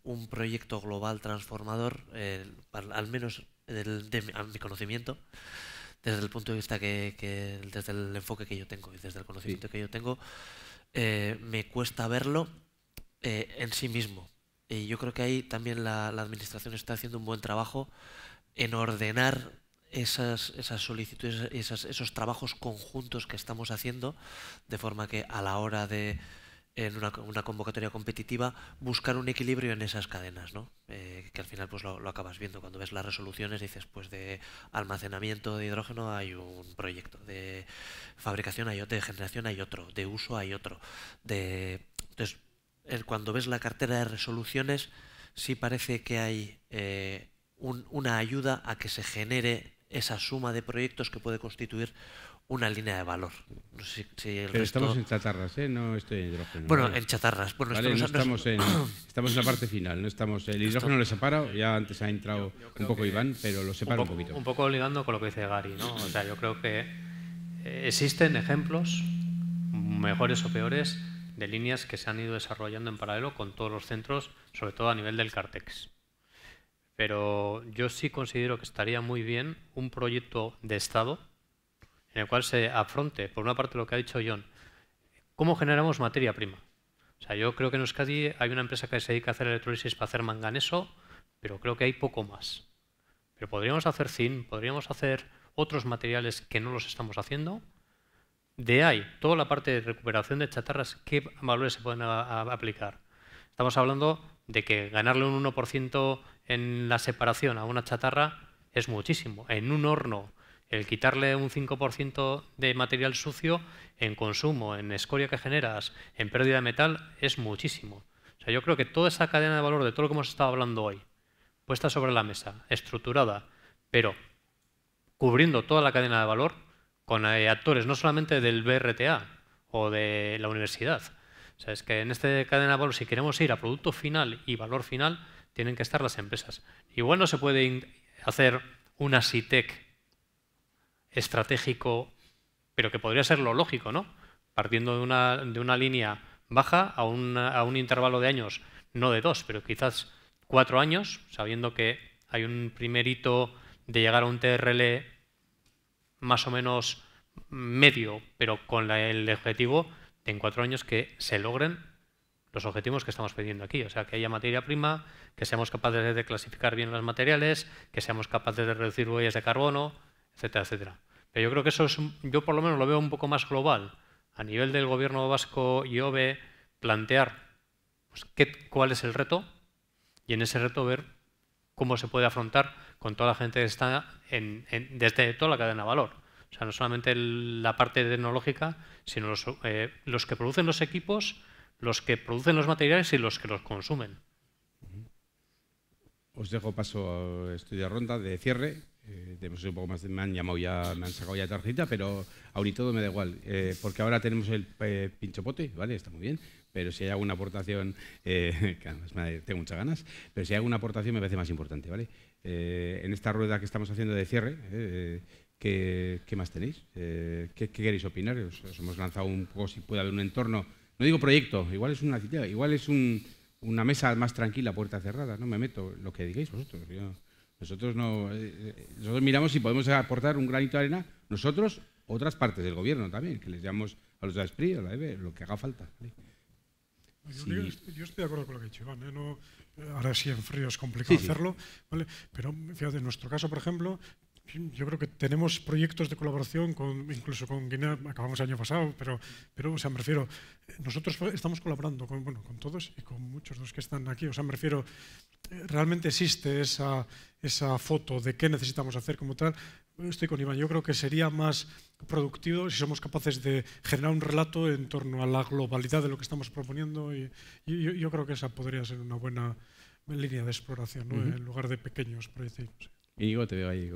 un proyecto global transformador, eh, al menos de, a mi conocimiento, desde el punto de vista que, desde el enfoque que yo tengo y desde el conocimiento que yo tengo, eh, me cuesta verlo eh, en sí mismo. Y yo creo que ahí también la, administración está haciendo un buen trabajo en ordenar esas, esas solicitudes, esas, esos trabajos conjuntos que estamos haciendo, de forma que a la hora de en una, convocatoria competitiva, buscar un equilibrio en esas cadenas, ¿no? Eh, que al final pues, lo, acabas viendo. Cuando ves las resoluciones dices, pues de almacenamiento de hidrógeno hay un proyecto, de fabricación hay otro, de generación hay otro, de uso hay otro. De... Entonces, cuando ves la cartera de resoluciones, sí parece que hay eh, una ayuda a que se genere esa suma de proyectos que puede constituir una línea de valor. Pero estamos en chatarras, ¿eh? no estoy en hidrógeno. Bueno, en chatarras. estamos, en, estamos en la parte final, no estamos el hidrógeno lo separo, ya antes ha entrado un poco Iván, pero lo separa un, poquito. Un poco ligando con lo que dice Gary, ¿no? O sea, yo creo que eh, existen ejemplos, mejores o peores, de líneas que se han ido desarrollando en paralelo con todos los centros, sobre todo a nivel del Cartex. Pero yo sí considero que estaría muy bien un proyecto de Estado, en el cual se afronte, por una parte, lo que ha dicho John, cómo generamos materia prima. O sea, yo creo que en Euskadi hay una empresa que se dedica a hacer electrólisis para hacer manganeso, pero creo que hay poco más. Pero podríamos hacer zinc, podríamos hacer otros materiales que no los estamos haciendo. De ahí, toda la parte de recuperación de chatarras, ¿qué valores se pueden aplicar? Estamos hablando de que ganarle un 1% en la separación a una chatarra es muchísimo. En un horno el quitarle un 5% de material sucio en consumo, en escoria que generas, en pérdida de metal, es muchísimo. O sea, yo creo que toda esa cadena de valor de todo lo que hemos estado hablando hoy, puesta sobre la mesa, estructurada, pero cubriendo toda la cadena de valor con eh, actores no solamente del BRTA o de la universidad. O sea, es que en esta cadena de valor, si queremos ir a producto final y valor final, tienen que estar las empresas. Igual no se puede hacer una CITEC estratégico, pero que podría ser lo lógico, ¿no? Partiendo de una, de una línea baja a un, a un intervalo de años, no de dos, pero quizás cuatro años, sabiendo que hay un primer hito de llegar a un TRL más o menos medio, pero con el objetivo en cuatro años que se logren los objetivos que estamos pidiendo aquí. O sea, que haya materia prima, que seamos capaces de clasificar bien los materiales, que seamos capaces de reducir huellas de carbono, etcétera, etcétera yo creo que eso es, yo por lo menos lo veo un poco más global. A nivel del gobierno vasco y ve plantear pues, cuál es el reto y en ese reto ver cómo se puede afrontar con toda la gente que está desde toda la cadena de valor. O sea, no solamente la parte tecnológica, sino eh, los, que producen los equipos, los que producen los materiales y los que los consumen. Os dejo paso a estudiar ronda de cierre. Eh, un poco más. Me han llamado ya, me han sacado ya tarjeta, pero aún y todo me da igual. Eh, porque ahora tenemos el eh, pincho pote, ¿vale? Está muy bien. Pero si hay alguna aportación, eh, que además me, tengo muchas ganas, pero si hay alguna aportación me parece más importante, ¿vale? en esta rueda que estamos haciendo de cierre, ¿qué, más tenéis? ¿qué, queréis opinar? Os, hemos lanzado un poco si puede haber un entorno. No digo proyecto, igual es una cita, igual es una mesa más tranquila, puerta cerrada, no me meto lo que digáis vosotros. Yo, nosotros, no, eh, eh, nosotros miramos si podemos aportar un granito de arena, nosotros, otras partes del gobierno también, que les llamamos a los de la a la EBE, lo que haga falta. Yo, estoy de acuerdo con lo que ha dicho Iván. ¿eh? ahora sí en frío es complicado hacerlo, pero fíjate, en nuestro caso, por ejemplo, yo creo que tenemos proyectos de colaboración, con, incluso con Guinea, acabamos el año pasado, pero, pero o sea, me refiero, nosotros estamos colaborando con, bueno, con todos y con muchos de los que están aquí, o sea, me refiero, realmente existe esa, esa foto de qué necesitamos hacer como tal. Estoy con Iván, yo creo que sería más productivo si somos capaces de generar un relato en torno a la globalidad de lo que estamos proponiendo y, yo, creo que esa podría ser una buena línea de exploración, ¿no? en lugar de pequeños proyectos. Y digo, te veo ahí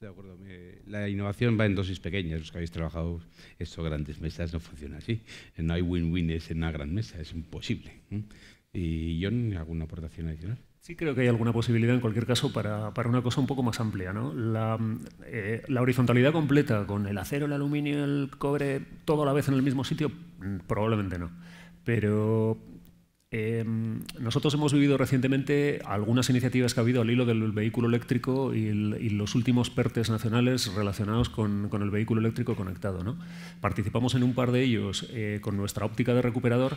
de acuerdo. La innovación va en dosis pequeñas. Los que habéis trabajado esto grandes mesas no funciona así. No hay win win en una gran mesa, es imposible. ¿Y John, alguna aportación adicional? Sí creo que hay alguna posibilidad en cualquier caso para, una cosa un poco más amplia. ¿no? Eh, la, horizontalidad completa con el acero, el aluminio, el cobre, todo a la vez en el mismo sitio, mm, probablemente no. Pero Em, nosotros hemos vivido recientemente algunas iniciativas que ha habido al hilo del vehículo eléctrico y, los últimos PERTES nacionales relacionados con, el vehículo eléctrico conectado. Participamos en un par de ellos eh, con nuestra óptica de recuperador,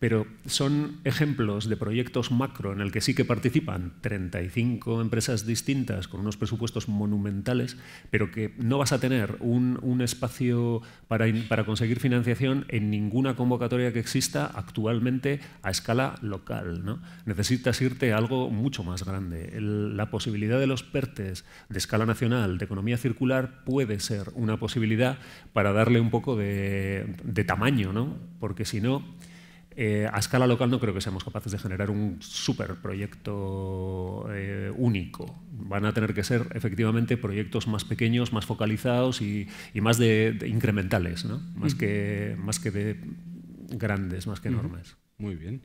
pero son ejemplos de proyectos macro en el que sí que participan 35 empresas distintas con unos presupuestos monumentales, pero que no vas a tener un, espacio para, para conseguir financiación en ninguna convocatoria que exista actualmente a escala local. ¿no? Necesitas irte a algo mucho más grande. la posibilidad de los PERTES de escala nacional, de economía circular, puede ser una posibilidad para darle un poco de, tamaño, ¿no? porque si no... Eh, a escala local no creo que seamos capaces de generar un superproyecto proyecto eh, único. Van a tener que ser efectivamente proyectos más pequeños, más focalizados y, más de, incrementales, más, que, más que de grandes, más que enormes. Muy bien.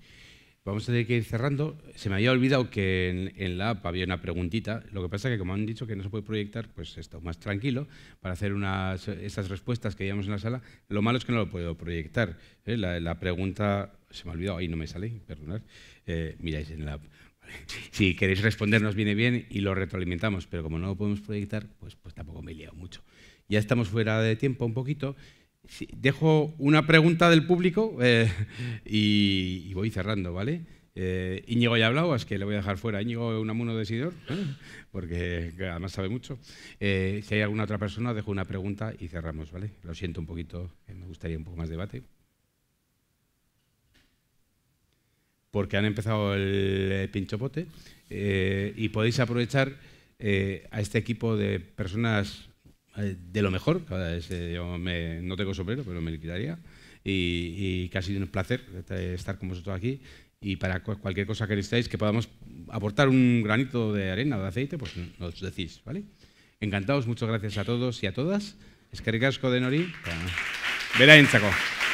Vamos a tener que ir cerrando. Se me había olvidado que en, la app había una preguntita. Lo que pasa es que, como han dicho que no se puede proyectar, pues esto, más tranquilo, para hacer unas, esas respuestas que llevamos en la sala. Lo malo es que no lo puedo proyectar. ¿eh? La, pregunta, se me ha olvidado, ahí no me sale, perdonad. Eh, miráis en la app. Si queréis respondernos viene bien y lo retroalimentamos, pero como no lo podemos proyectar, pues, pues tampoco me he liado mucho. Ya estamos fuera de tiempo un poquito dejo una pregunta del público eh, y, voy cerrando, ¿vale? Eh, Íñigo ya hablado, es que le voy a dejar fuera. Íñigo un amuno de ¿eh? porque además sabe mucho. Eh, si hay alguna otra persona, dejo una pregunta y cerramos, ¿vale? Lo siento un poquito, me gustaría un poco más de debate. Porque han empezado el pinchopote y podéis aprovechar a este equipo de personas eh, de lo mejor. Eh, no tengo sombrero, pero me liquidaría. Y, y que un placer estar con vosotros aquí. Y para cualquier cosa que necesitéis, que podamos aportar un granito de arena o de aceite, pues nos decís, ¿vale? Encantados, muchas gracias a todos y a todas. Es que de Nori. Verá en saco.